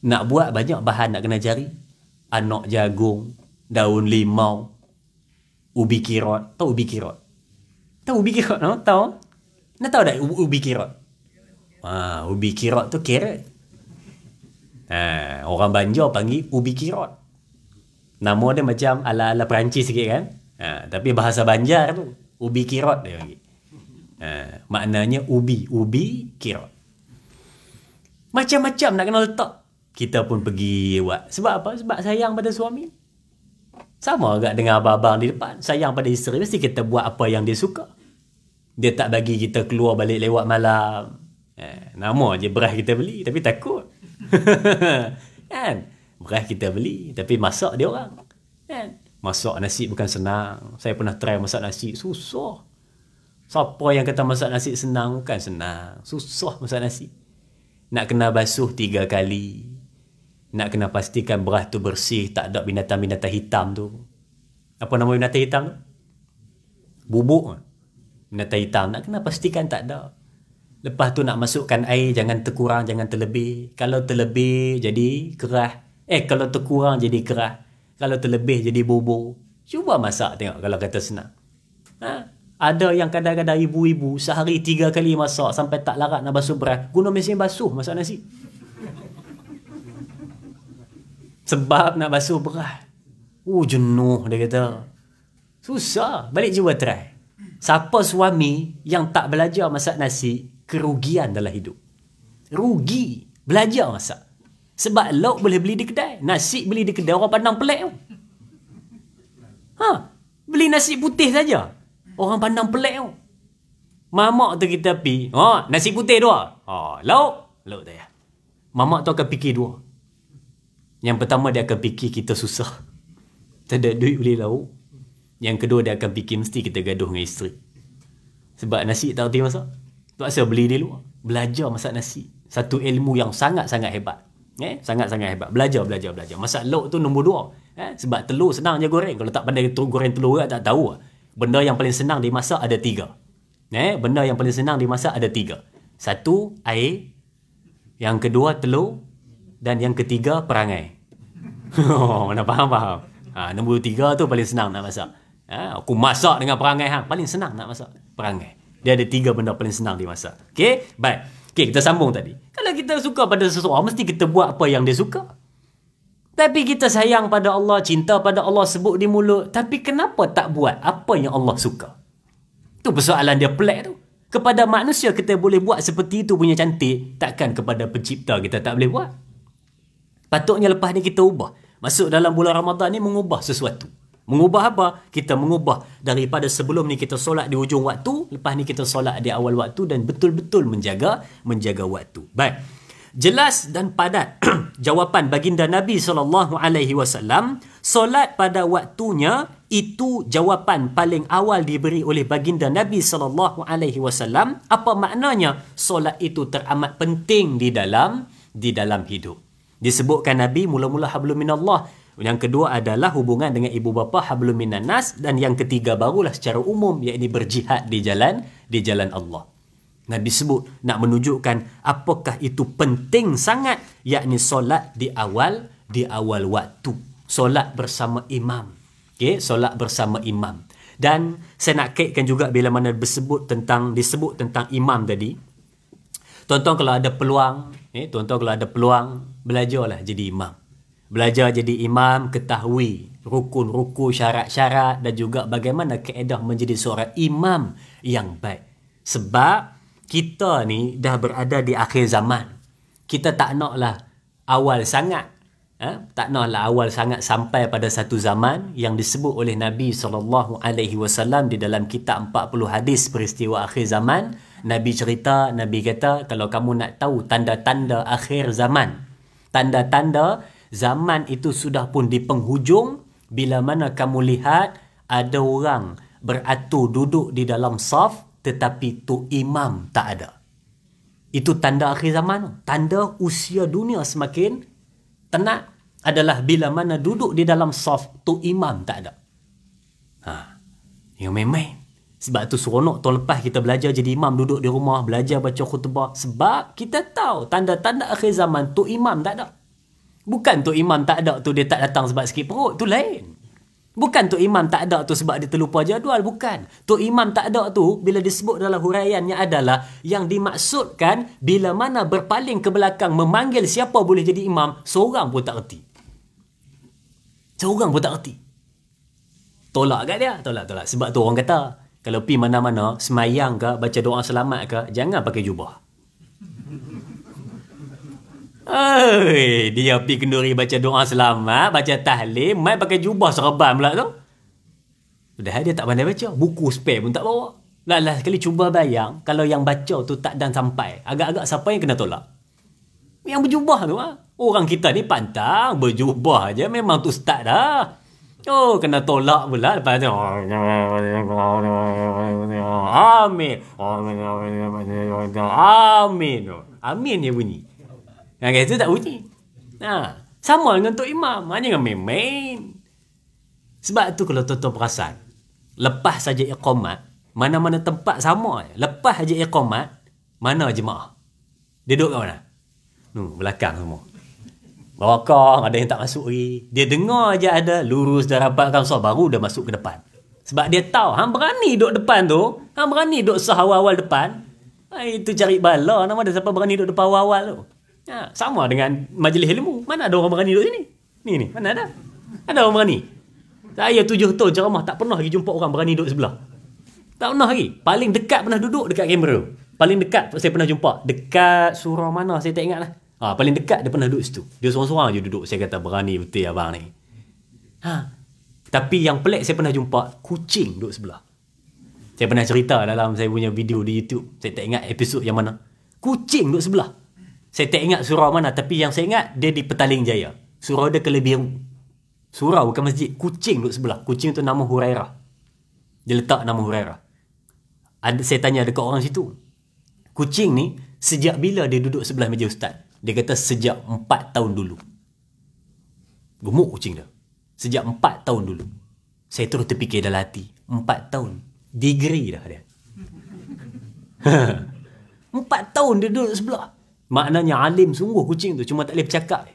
Nak buat banyak bahan nak kena jari. Anak jagung, daun limau, ubi kirot. Tahu ubi kirot? Tahu ubi kirot? No? Tahu? Nak tahu tak ubi kirot? Ah, ubi kirot tu kira. Ah, orang Banjar panggil ubi kirot. Nama dia macam ala-ala Perancis sikit kan? Ah, tapi bahasa Banjar tu, ubi kirot dia panggil. Ah, maknanya ubi, ubi kirot. Macam-macam nak kena letak. Kita pun pergi buat. Sebab apa? Sebab sayang pada suami. Sama agak dengan abang-abang di depan. Sayang pada isteri. Mesti kita buat apa yang dia suka dia tak bagi kita keluar balik lewat malam eh, nama je beras kita beli tapi takut kan beras kita beli tapi masak dia orang kan masak nasi bukan senang saya pernah try masak nasi susah siapa yang kata masak nasi senang bukan senang susah masak nasi nak kena basuh tiga kali nak kena pastikan beras tu bersih tak ada binatang-binatang hitam tu apa nama binatang hitam tu bubuk kan Nata hitam nak kena pastikan tak ada Lepas tu nak masukkan air Jangan terkurang, jangan terlebih Kalau terlebih jadi kerah Eh kalau terkurang jadi kerah Kalau terlebih jadi bobo. Cuba masak tengok kalau kata senang ha? Ada yang kadang-kadang ibu-ibu Sehari tiga kali masak Sampai tak larat nak basuh beras Guna mesin basuh masak nasi Sebab nak basuh beras Oh jenuh dia kata Susah Balik cuba try Siapa suami yang tak belajar masak nasi, kerugian dalam hidup. Rugi. Belajar masak. Sebab lauk boleh beli di kedai. Nasi beli di kedai, orang pandang pelik. Ha? Beli nasi putih saja. Orang pandang pelik. Mamak tu kita pi, ha, nasi putih dua. Ha, lauk, lauk tu ya. Mamak tu akan fikir dua. Yang pertama dia akan fikir kita susah. Tak ada duit beli lauk. Yang kedua dia akan fikir mesti kita gaduh dengan isteri. Sebab nasi tak reti masak. Sebab saya beli di luar. Belajar masak nasi. Satu ilmu yang sangat-sangat hebat. Eh? Sangat-sangat hebat. Belajar, belajar, belajar. Masak lauk tu nombor dua. Eh? Sebab telur senang je goreng. Kalau tak pandai goreng telur ke tak tahu. Lah. Benda yang paling senang dimasak ada tiga. Eh? Benda yang paling senang dimasak ada tiga. Satu, air. Yang kedua, telur. Dan yang ketiga, perangai. Oh, nak faham, faham. Ha, nombor tiga tu paling senang nak masak. Ha, aku masak dengan perangai hang. Paling senang nak masak perangai. Dia ada tiga benda paling senang dimasak. Okay? Baik. Okay, kita sambung tadi. Kalau kita suka pada seseorang, ah, mesti kita buat apa yang dia suka. Tapi kita sayang pada Allah, cinta pada Allah, sebut di mulut. Tapi kenapa tak buat apa yang Allah suka? Itu persoalan dia pelik tu. Kepada manusia kita boleh buat seperti itu punya cantik, takkan kepada pencipta kita tak boleh buat? Patutnya lepas ni kita ubah. Masuk dalam bulan Ramadan ni mengubah sesuatu. Mengubah apa? Kita mengubah daripada sebelum ni kita solat di hujung waktu, lepas ni kita solat di awal waktu dan betul-betul menjaga menjaga waktu. Baik. Jelas dan padat jawapan baginda Nabi sallallahu alaihi wasallam, solat pada waktunya itu jawapan paling awal diberi oleh baginda Nabi sallallahu alaihi wasallam. Apa maknanya? Solat itu teramat penting di dalam di dalam hidup. Disebutkan Nabi mula-mula hablum minallah yang kedua adalah hubungan dengan ibu bapa hablum minan nas dan yang ketiga barulah secara umum yakni berjihad di jalan di jalan Allah. Nabi sebut nak menunjukkan apakah itu penting sangat yakni solat di awal di awal waktu. Solat bersama imam. Okey, solat bersama imam. Dan saya nak kaitkan juga bila mana disebut tentang disebut tentang imam tadi. Tonton kalau ada peluang, eh, tuan kalau ada peluang, belajarlah jadi imam belajar jadi imam ketahui rukun ruku syarat-syarat dan juga bagaimana keedah menjadi seorang imam yang baik sebab kita ni dah berada di akhir zaman kita tak nak lah awal sangat eh? tak lah awal sangat sampai pada satu zaman yang disebut oleh Nabi saw di dalam kitab 40 hadis peristiwa akhir zaman Nabi cerita Nabi kata kalau kamu nak tahu tanda-tanda akhir zaman tanda-tanda zaman itu sudah pun di penghujung bila mana kamu lihat ada orang beratur duduk di dalam saf tetapi tu imam tak ada. Itu tanda akhir zaman. Tanda usia dunia semakin tenak adalah bila mana duduk di dalam saf tu imam tak ada. Ha. Yang ya main Sebab tu seronok tahun lepas kita belajar jadi imam duduk di rumah, belajar baca khutbah. Sebab kita tahu tanda-tanda akhir zaman tu imam tak ada. Bukan tu imam tak ada tu dia tak datang sebab sakit perut. Tu lain. Bukan tu imam tak ada tu sebab dia terlupa jadual. Bukan. Tu imam tak ada tu bila disebut dalam huraiannya adalah yang dimaksudkan bila mana berpaling ke belakang memanggil siapa boleh jadi imam, seorang pun tak erti. Seorang pun tak erti. Tolak kat dia. Tolak, tolak. Sebab tu orang kata, kalau pi mana-mana, semayang ke, baca doa selamat ke, jangan pakai jubah. Oi, dia pi kenduri baca doa selamat, baca tahlil, mai pakai jubah serban pula tu. Dah dia tak pandai baca, buku spare pun tak bawa. Lah lah sekali cuba bayang kalau yang baca tu tak dan sampai, agak-agak siapa yang kena tolak? Yang berjubah tu ah. Ha? Orang kita ni pantang berjubah aja memang tu start dah. Oh, kena tolak pula lepas tu. Amin. Amin. Amin. Amin ya bunyi. Yang itu tak bunyi. Nah, ha. sama dengan Tok Imam. Maknanya dengan main-main. Sebab tu kalau tuan-tuan perasan. Lepas saja iqamat. Mana-mana tempat sama. Lepas saja iqamat. Mana jemaah? Dia duduk ke mana? Hmm, belakang semua. Belakang ada yang tak masuk lagi. Dia dengar aja ada. Lurus dah rapatkan. So baru dia masuk ke depan. Sebab dia tahu. Han berani duduk depan tu. Han berani duduk sah awal-awal depan. Ha, itu cari bala. Nama ada siapa berani duduk depan awal-awal tu. Ha, sama dengan majlis ilmu. Mana ada orang berani duduk sini? Ni ni, mana ada? Ada orang berani. Saya tujuh tahun ceramah tak pernah lagi jumpa orang berani duduk sebelah. Tak pernah lagi. Paling dekat pernah duduk dekat kamera. Paling dekat saya pernah jumpa. Dekat surau mana saya tak ingat lah. Ha, paling dekat dia pernah duduk situ. Dia seorang-seorang je duduk. Saya kata berani betul abang ni. Ha. Tapi yang pelik saya pernah jumpa kucing duduk sebelah. Saya pernah cerita dalam saya punya video di YouTube. Saya tak ingat episod yang mana. Kucing duduk sebelah. Saya tak ingat surau mana Tapi yang saya ingat Dia di Petaling Jaya Surau dia kelebihan Surau bukan masjid Kucing duduk sebelah Kucing tu nama Hurairah Dia letak nama Hurairah ada, Saya tanya dekat orang situ Kucing ni Sejak bila dia duduk sebelah meja ustaz Dia kata sejak 4 tahun dulu Gemuk kucing dia Sejak 4 tahun dulu Saya terus terfikir dalam hati 4 tahun Degree dah dia 4 tahun dia duduk sebelah Maknanya alim sungguh kucing tu cuma tak boleh bercakap.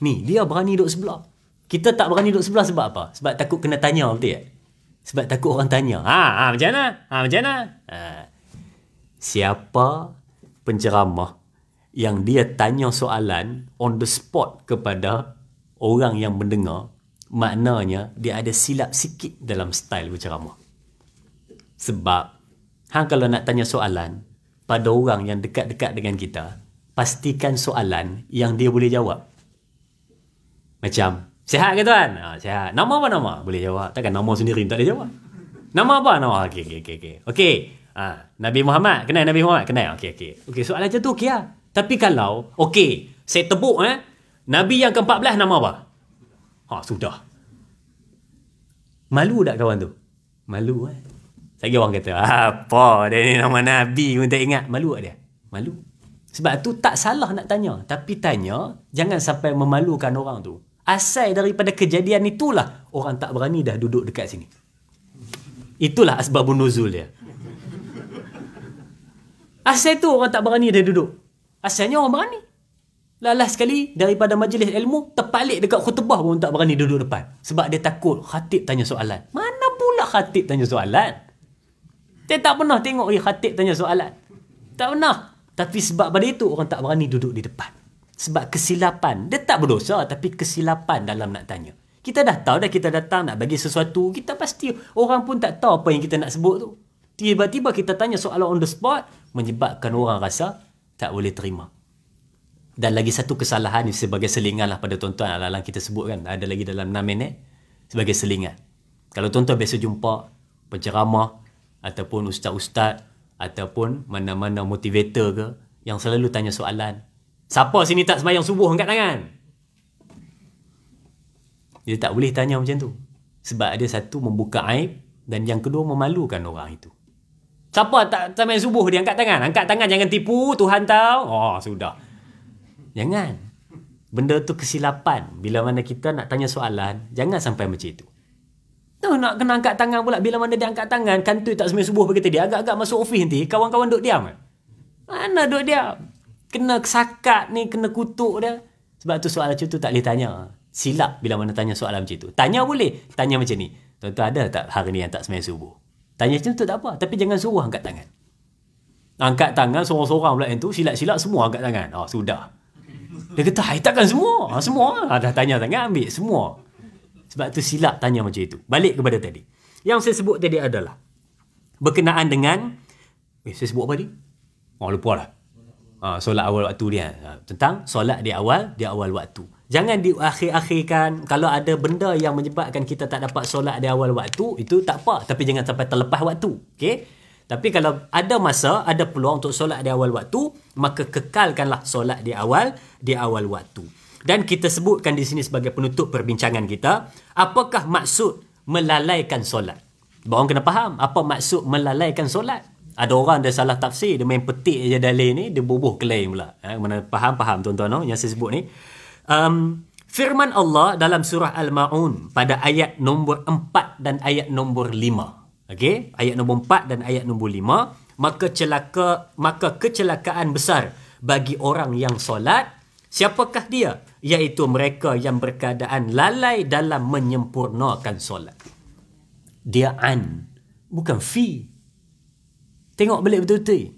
Ni, dia berani duduk sebelah. Kita tak berani duduk sebelah sebab apa? Sebab takut kena tanya, betul tak? Sebab takut orang tanya. Ha, ha macam mana? Ha, macam mana? Ha. Siapa penceramah yang dia tanya soalan on the spot kepada orang yang mendengar, maknanya dia ada silap sikit dalam style berceramah. Sebab, hang kalau nak tanya soalan pada orang yang dekat-dekat dengan kita, pastikan soalan yang dia boleh jawab. Macam, sihat ke tuan? Ha, sihat. Nama apa nama? Boleh jawab. Takkan nama sendiri tak boleh jawab. Nama apa nama? Okey, okey, okey. Okey. Okay. Ha, Nabi Muhammad. Kenal Nabi Muhammad? Kenal? Okey, okey. Okey, soalan macam tu okey lah. Tapi kalau, okey, saya tebuk eh. Nabi yang ke-14 nama apa? Ha, sudah. Malu tak kawan tu? Malu eh. Saya orang kata, apa dia ni nama Nabi pun tak ingat. Malu tak dia? Malu. Sebab tu tak salah nak tanya. Tapi tanya, jangan sampai memalukan orang tu. Asal daripada kejadian itulah orang tak berani dah duduk dekat sini. Itulah asbabun nuzul dia. Asal tu orang tak berani dah duduk. Asalnya orang berani. Lalas sekali daripada majlis ilmu terpalik dekat khutbah pun tak berani duduk depan. Sebab dia takut khatib tanya soalan. Mana pula khatib tanya soalan? Dia tak pernah tengok eh, khatib tanya soalan. Tak pernah. Tapi sebab pada itu orang tak berani duduk di depan. Sebab kesilapan. Dia tak berdosa tapi kesilapan dalam nak tanya. Kita dah tahu dah kita datang nak bagi sesuatu. Kita pasti orang pun tak tahu apa yang kita nak sebut tu. Tiba-tiba kita tanya soalan on the spot. Menyebabkan orang rasa tak boleh terima. Dan lagi satu kesalahan sebagai selingan lah pada tuan-tuan. Alang-alang kita sebut kan. Ada lagi dalam 6 minit. Sebagai selingan. Kalau tuan-tuan biasa jumpa penceramah ataupun ustaz-ustaz ataupun mana-mana motivator ke yang selalu tanya soalan siapa sini tak sembahyang subuh angkat tangan dia tak boleh tanya macam tu sebab ada satu membuka aib dan yang kedua memalukan orang itu siapa tak sembahyang subuh dia angkat tangan angkat tangan jangan tipu Tuhan tahu oh sudah jangan benda tu kesilapan bila mana kita nak tanya soalan jangan sampai macam itu Tahu nak kena angkat tangan pula bila mana dia angkat tangan kantoi tak sembuh subuh begitu dia agak-agak masuk ofis nanti kawan-kawan duk diam. Kan? Mana duk diam? Kena sakat ni kena kutuk dia. Sebab tu soalan macam tu tak boleh tanya. Silap bila mana tanya soalan macam tu. Tanya boleh. Tanya macam ni. Tentu ada tak hari ni yang tak sembuh subuh? Tanya macam tu tak apa. Tapi jangan suruh angkat tangan. Angkat tangan seorang-seorang pula yang tu silap-silap semua angkat tangan. Oh, sudah. Dia kata, takkan semua. Ah, semua. Ah, dah tanya tangan ambil. Semua. Sebab tu silap tanya macam itu. Balik kepada tadi. Yang saya sebut tadi adalah berkenaan dengan eh, saya sebut apa tadi? Oh, lupa lah. Ha, solat awal waktu dia. Ha, tentang solat di awal, di awal waktu. Jangan diakhir-akhirkan kalau ada benda yang menyebabkan kita tak dapat solat di awal waktu, itu tak apa. Tapi jangan sampai terlepas waktu. Okay? Tapi kalau ada masa, ada peluang untuk solat di awal waktu, maka kekalkanlah solat di awal, di awal waktu dan kita sebutkan di sini sebagai penutup perbincangan kita apakah maksud melalaikan solat orang kena faham apa maksud melalaikan solat ada orang dia salah tafsir dia main petik je dalil ni dia bubuh claim pula eh, mana faham faham tuan-tuan no? Oh, yang saya sebut ni um, firman Allah dalam surah Al-Ma'un pada ayat nombor 4 dan ayat nombor 5 okay? ayat nombor empat dan ayat nombor lima maka celaka maka kecelakaan besar bagi orang yang solat Siapakah dia? Iaitu mereka yang berkeadaan lalai dalam menyempurnakan solat. Dia an, bukan fi. Tengok balik betul-betul.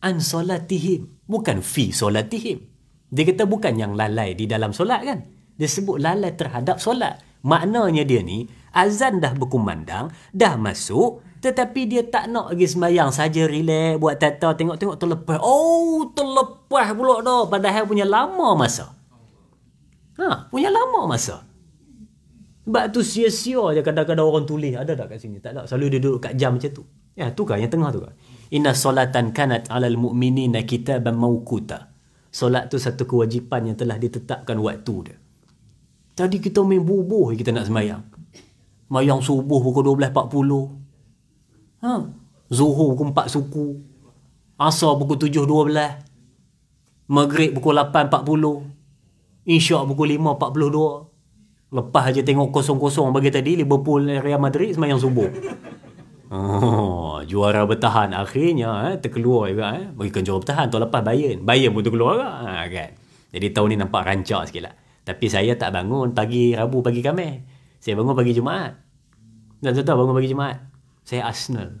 An solatihim, bukan fi solatihim. Dia kata bukan yang lalai di dalam solat kan? Dia sebut lalai terhadap solat. Maknanya dia ni, Azan dah berkumandang, dah masuk tetapi dia tak nak pergi semayang saja relax buat tata tengok-tengok terlepas. Oh, terlepas pula dah padahal punya lama masa. Ha, punya lama masa. Sebab tu sia-sia je kadang-kadang orang tulis. Ada tak kat sini? Tak ada. Selalu dia duduk kat jam macam tu. Ya, tu kan yang tengah tu kan. Inna solatan kanat alal mu'minina kitaban mawkuta. Solat tu satu kewajipan yang telah ditetapkan waktu dia. Tadi kita main bubuh kita nak semayang. Mayang subuh pukul 12.40. Ha. Zuhur pukul 4 suku. Asar pukul 7.12. Maghrib pukul 8.40. Insya' pukul 5.42. Lepas aja tengok kosong-kosong bagi tadi Liverpool Real Madrid semayang subuh. Oh, juara bertahan akhirnya eh, terkeluar juga eh. Bagi juara bertahan tahun lepas Bayern. Bayern pun terkeluar juga ha, kan. Jadi tahun ni nampak rancak sikitlah. Tapi saya tak bangun pagi Rabu pagi Khamis. Saya bangun pagi Jumaat. Dan tuan-tuan bangun pagi Jumaat. Saya Arsenal.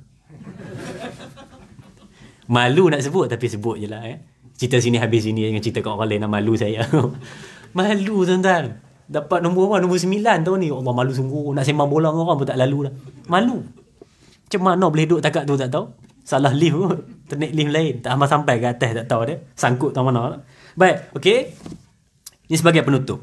Malu nak sebut tapi sebut je lah. Eh. Cerita sini habis sini dengan cerita kat orang lain. Malu saya. malu tuan-tuan. Dapat nombor apa? Nombor sembilan tahun ni. Allah oh, malu sungguh. Nak sembang bola dengan orang pun tak lalu lah. Malu. Macam mana boleh duduk takat tu tak tahu. Salah lift pun. Ternik lift lain. Tak sampai sampai ke atas tak tahu dia. Sangkut tahu mana. Lah. Baik. Okay. Ini sebagai penutup.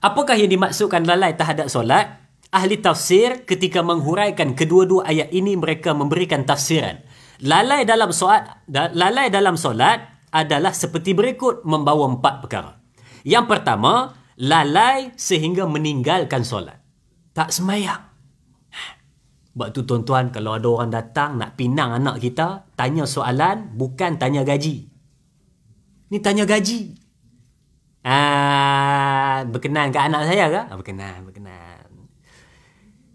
Apakah yang dimaksudkan lalai terhadap solat? Ahli tafsir ketika menghuraikan kedua-dua ayat ini mereka memberikan tafsiran. Lalai dalam solat lalai dalam solat adalah seperti berikut membawa empat perkara. Yang pertama, lalai sehingga meninggalkan solat. Tak semayang. Sebab tu tuan-tuan, kalau ada orang datang nak pinang anak kita, tanya soalan, bukan tanya gaji. Ni tanya gaji. Ah, berkenan ke anak saya ke? Ah, berkenan, berkenan.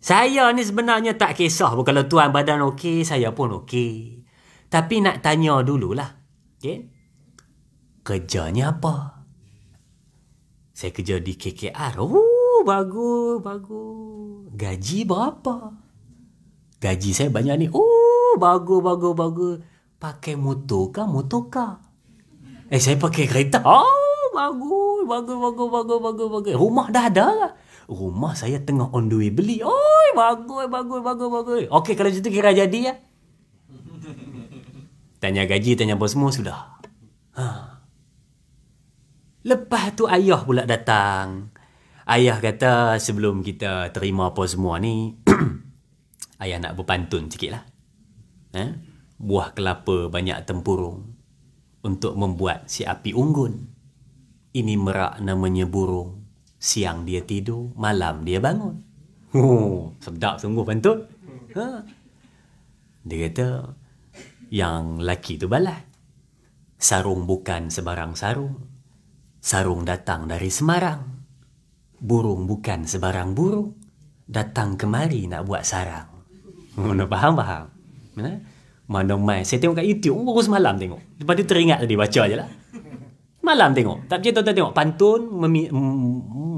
Saya ni sebenarnya tak kisah pun kalau tuan badan okey, saya pun okey. Tapi nak tanya dululah. Okay? Kerjanya apa? Saya kerja di KKR. Oh, bagus, bagus. Gaji berapa? Gaji saya banyak ni. Oh, bagus, bagus, bagus. Pakai motor ke motor ke? Eh, saya pakai kereta. Oh, bagus, bagus, bagus, bagus, bagus, bagus. Rumah dah ada lah rumah saya tengah on the way beli. Oi, bagus, bagus, bagus, bagus. Okey, kalau jadi kira jadi ya. Tanya gaji, tanya apa semua sudah. Ha. Lepas tu ayah pula datang. Ayah kata sebelum kita terima apa semua ni, ayah nak berpantun sikit lah. Ha? Buah kelapa banyak tempurung untuk membuat si api unggun. Ini merak namanya burung. Siang dia tidur, malam dia bangun. Oh, sedap sungguh pantun. Ha. Dia kata, yang laki tu balas. Sarung bukan sebarang sarung. Sarung datang dari Semarang. Burung bukan sebarang burung. Datang kemari nak buat sarang. Mana oh, faham, faham. Mana? Mana mai. Saya tengok kat YouTube. Oh, semalam tengok. Lepas tu teringat tadi baca je lah. Malam tengok. Tak macam tuan-tuan tengok. Pantun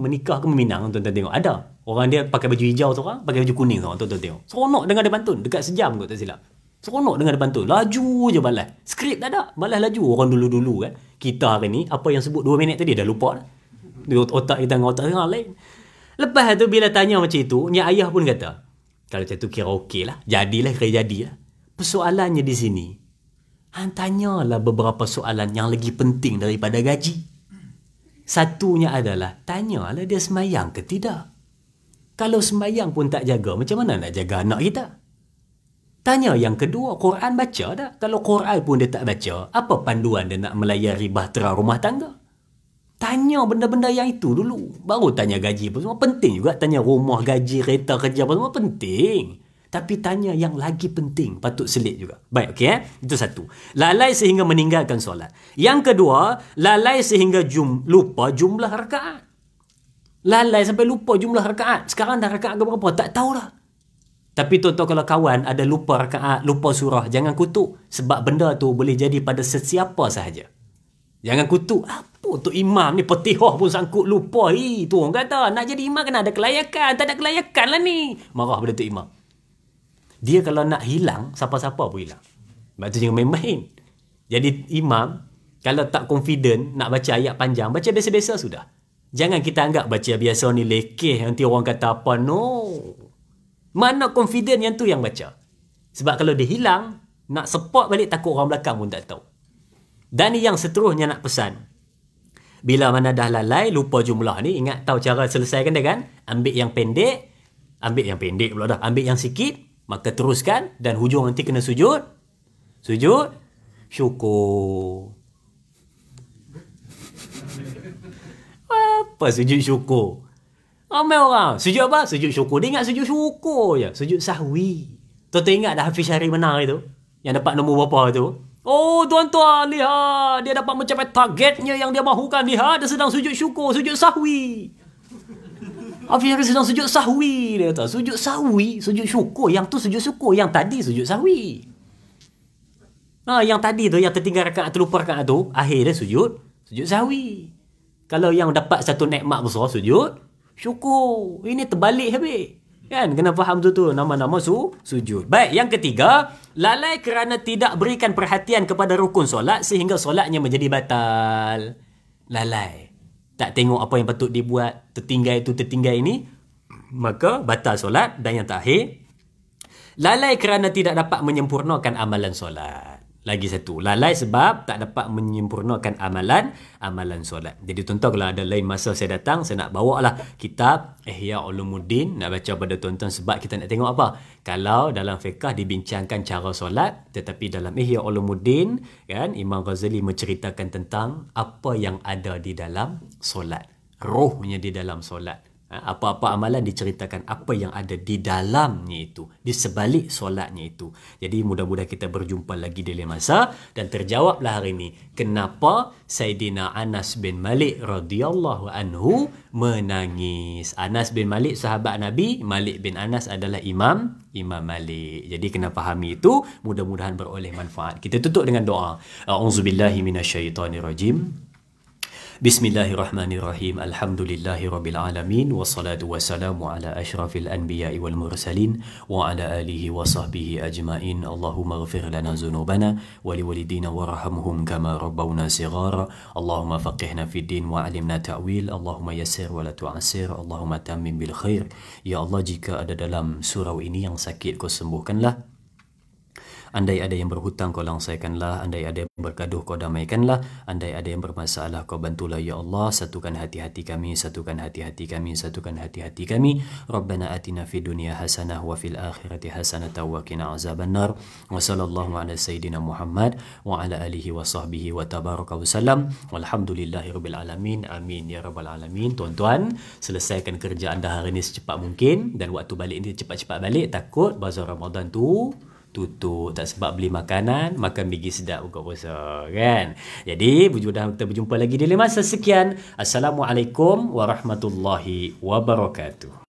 menikah ke meminang tuan-tuan tengok. Ada. Orang dia pakai baju hijau seorang, pakai baju kuning seorang tuan-tuan tengok. Seronok dengar dia pantun. Dekat sejam kot tak silap. Seronok dengar dia pantun. Laju je balas. Skrip tak ada. Balas laju. Orang dulu-dulu kan. Kita hari ni, apa yang sebut dua minit tadi dah lupa. Otak kita dengan otak kita lain. Lepas tu bila tanya macam itu, ni ayah pun kata, kalau macam tu kira okey lah. Jadilah kira jadi lah. Persoalannya di sini, Han tanyalah beberapa soalan yang lagi penting daripada gaji. Satunya adalah, tanyalah dia semayang ke tidak. Kalau semayang pun tak jaga, macam mana nak jaga anak kita? Tanya yang kedua, Quran baca tak? Kalau Quran pun dia tak baca, apa panduan dia nak melayari bahtera rumah tangga? Tanya benda-benda yang itu dulu. Baru tanya gaji pun semua. Penting juga tanya rumah, gaji, kereta, kerja pun semua. Penting. Tapi tanya yang lagi penting patut selit juga. Baik, okey. Eh? Itu satu. Lalai sehingga meninggalkan solat. Yang kedua, lalai sehingga jum, lupa jumlah rakaat. Lalai sampai lupa jumlah rakaat. Sekarang dah rakaat ke berapa? Tak tahulah. Tapi tuan-tuan kalau kawan ada lupa rakaat, lupa surah, jangan kutuk. Sebab benda tu boleh jadi pada sesiapa sahaja. Jangan kutuk. Apa tu imam ni? Petihah pun sangkut lupa. Hei, tu orang kata nak jadi imam kena ada kelayakan. Tak ada kelayakan lah ni. Marah pada tu imam dia kalau nak hilang siapa-siapa pun hilang sebab tu jangan main-main jadi imam kalau tak confident nak baca ayat panjang baca biasa-biasa sudah jangan kita anggap baca biasa ni lekeh nanti orang kata apa no mana confident yang tu yang baca sebab kalau dia hilang nak support balik takut orang belakang pun tak tahu dan ni yang seterusnya nak pesan bila mana dah lalai lupa jumlah ni ingat tahu cara selesaikan dia kan ambil yang pendek ambil yang pendek pula dah ambil yang sikit Maka teruskan dan hujung nanti kena sujud. Sujud. Syukur. Apa sujud syukur? Ramai orang. Sujud apa? Sujud syukur. Dia ingat sujud syukur je. Sujud sahwi. Tuan-tuan ingat dah Hafiz Syari menang itu? Yang dapat nombor berapa itu? Oh tuan-tuan lihat. Dia dapat mencapai targetnya yang dia mahukan. Lihat dia sedang sujud syukur. Sujud sahwi. Afi Harris sedang sujud sahwi dia kata. Sujud sahwi, sujud syukur. Yang tu sujud syukur, yang tadi sujud sahwi. Nah, ha, yang tadi tu yang tertinggal rakaat lupa rakaat tu, akhirnya sujud sujud sahwi. Kalau yang dapat satu nikmat besar sujud syukur. Ini terbalik habis. Kan? Kena faham tu tu. Nama-nama su, sujud. Baik. Yang ketiga. Lalai kerana tidak berikan perhatian kepada rukun solat sehingga solatnya menjadi batal. Lalai tak tengok apa yang patut dibuat, tertinggal itu, tertinggal ini, maka batal solat. Dan yang terakhir, lalai kerana tidak dapat menyempurnakan amalan solat lagi satu lalai sebab tak dapat menyempurnakan amalan amalan solat jadi tuan-tuan kalau ada lain masa saya datang saya nak bawa lah kitab Ihya Ulumuddin nak baca pada tuan-tuan sebab kita nak tengok apa kalau dalam fiqah dibincangkan cara solat tetapi dalam Ihya Ulumuddin kan Imam Ghazali menceritakan tentang apa yang ada di dalam solat rohnya di dalam solat Ha, apa-apa amalan diceritakan apa yang ada di dalamnya itu di sebalik solatnya itu jadi mudah mudah kita berjumpa lagi di lain masa dan terjawablah hari ini kenapa Sayyidina Anas bin Malik radhiyallahu anhu menangis Anas bin Malik sahabat Nabi Malik bin Anas adalah imam Imam Malik jadi kena fahami itu mudah-mudahan beroleh manfaat kita tutup dengan doa auzubillahi minasyaitonirrajim Bismillahirrahmanirrahim. Alhamdulillahirabbilalamin wassalatu wassalamu ala asyrafil anbiya'i wal mursalin wa ala alihi wa sahbihi ajmain. Allahumma ighfir lana dzunubana wa liwalidina warhamhum kama rabbawna shighara. Allahumma faqihna fid din wa 'allimna ta'wil. Allahumma yassir wa la tu'assir. Allahumma tammim bil khair. Ya Allah, jika ada dalam surau ini yang sakit kau sembuhkanlah. Andai ada yang berhutang, kau langsaikanlah. Andai ada yang bergaduh, kau damaikanlah. Andai ada yang bermasalah, kau bantulah, Ya Allah. Satukan hati-hati kami, satukan hati-hati kami, satukan hati-hati kami. Rabbana atina fi dunia hasanah wa fil akhirati hasanah tawakina azaban an-nar. Wa sallallahu ala sayyidina Muhammad wa ala alihi wa sahbihi wa tabaraka wa salam. Walhamdulillahi rabbil alamin. Amin. Ya rabbal alamin. Tuan-tuan, selesaikan kerja anda hari ini secepat mungkin. Dan waktu balik ini cepat-cepat balik. Takut bazar Ramadan tu tutup tak sebab beli makanan makan bigi sedap buka puasa kan jadi sudah kita berjumpa lagi di masa sekian. assalamualaikum warahmatullahi wabarakatuh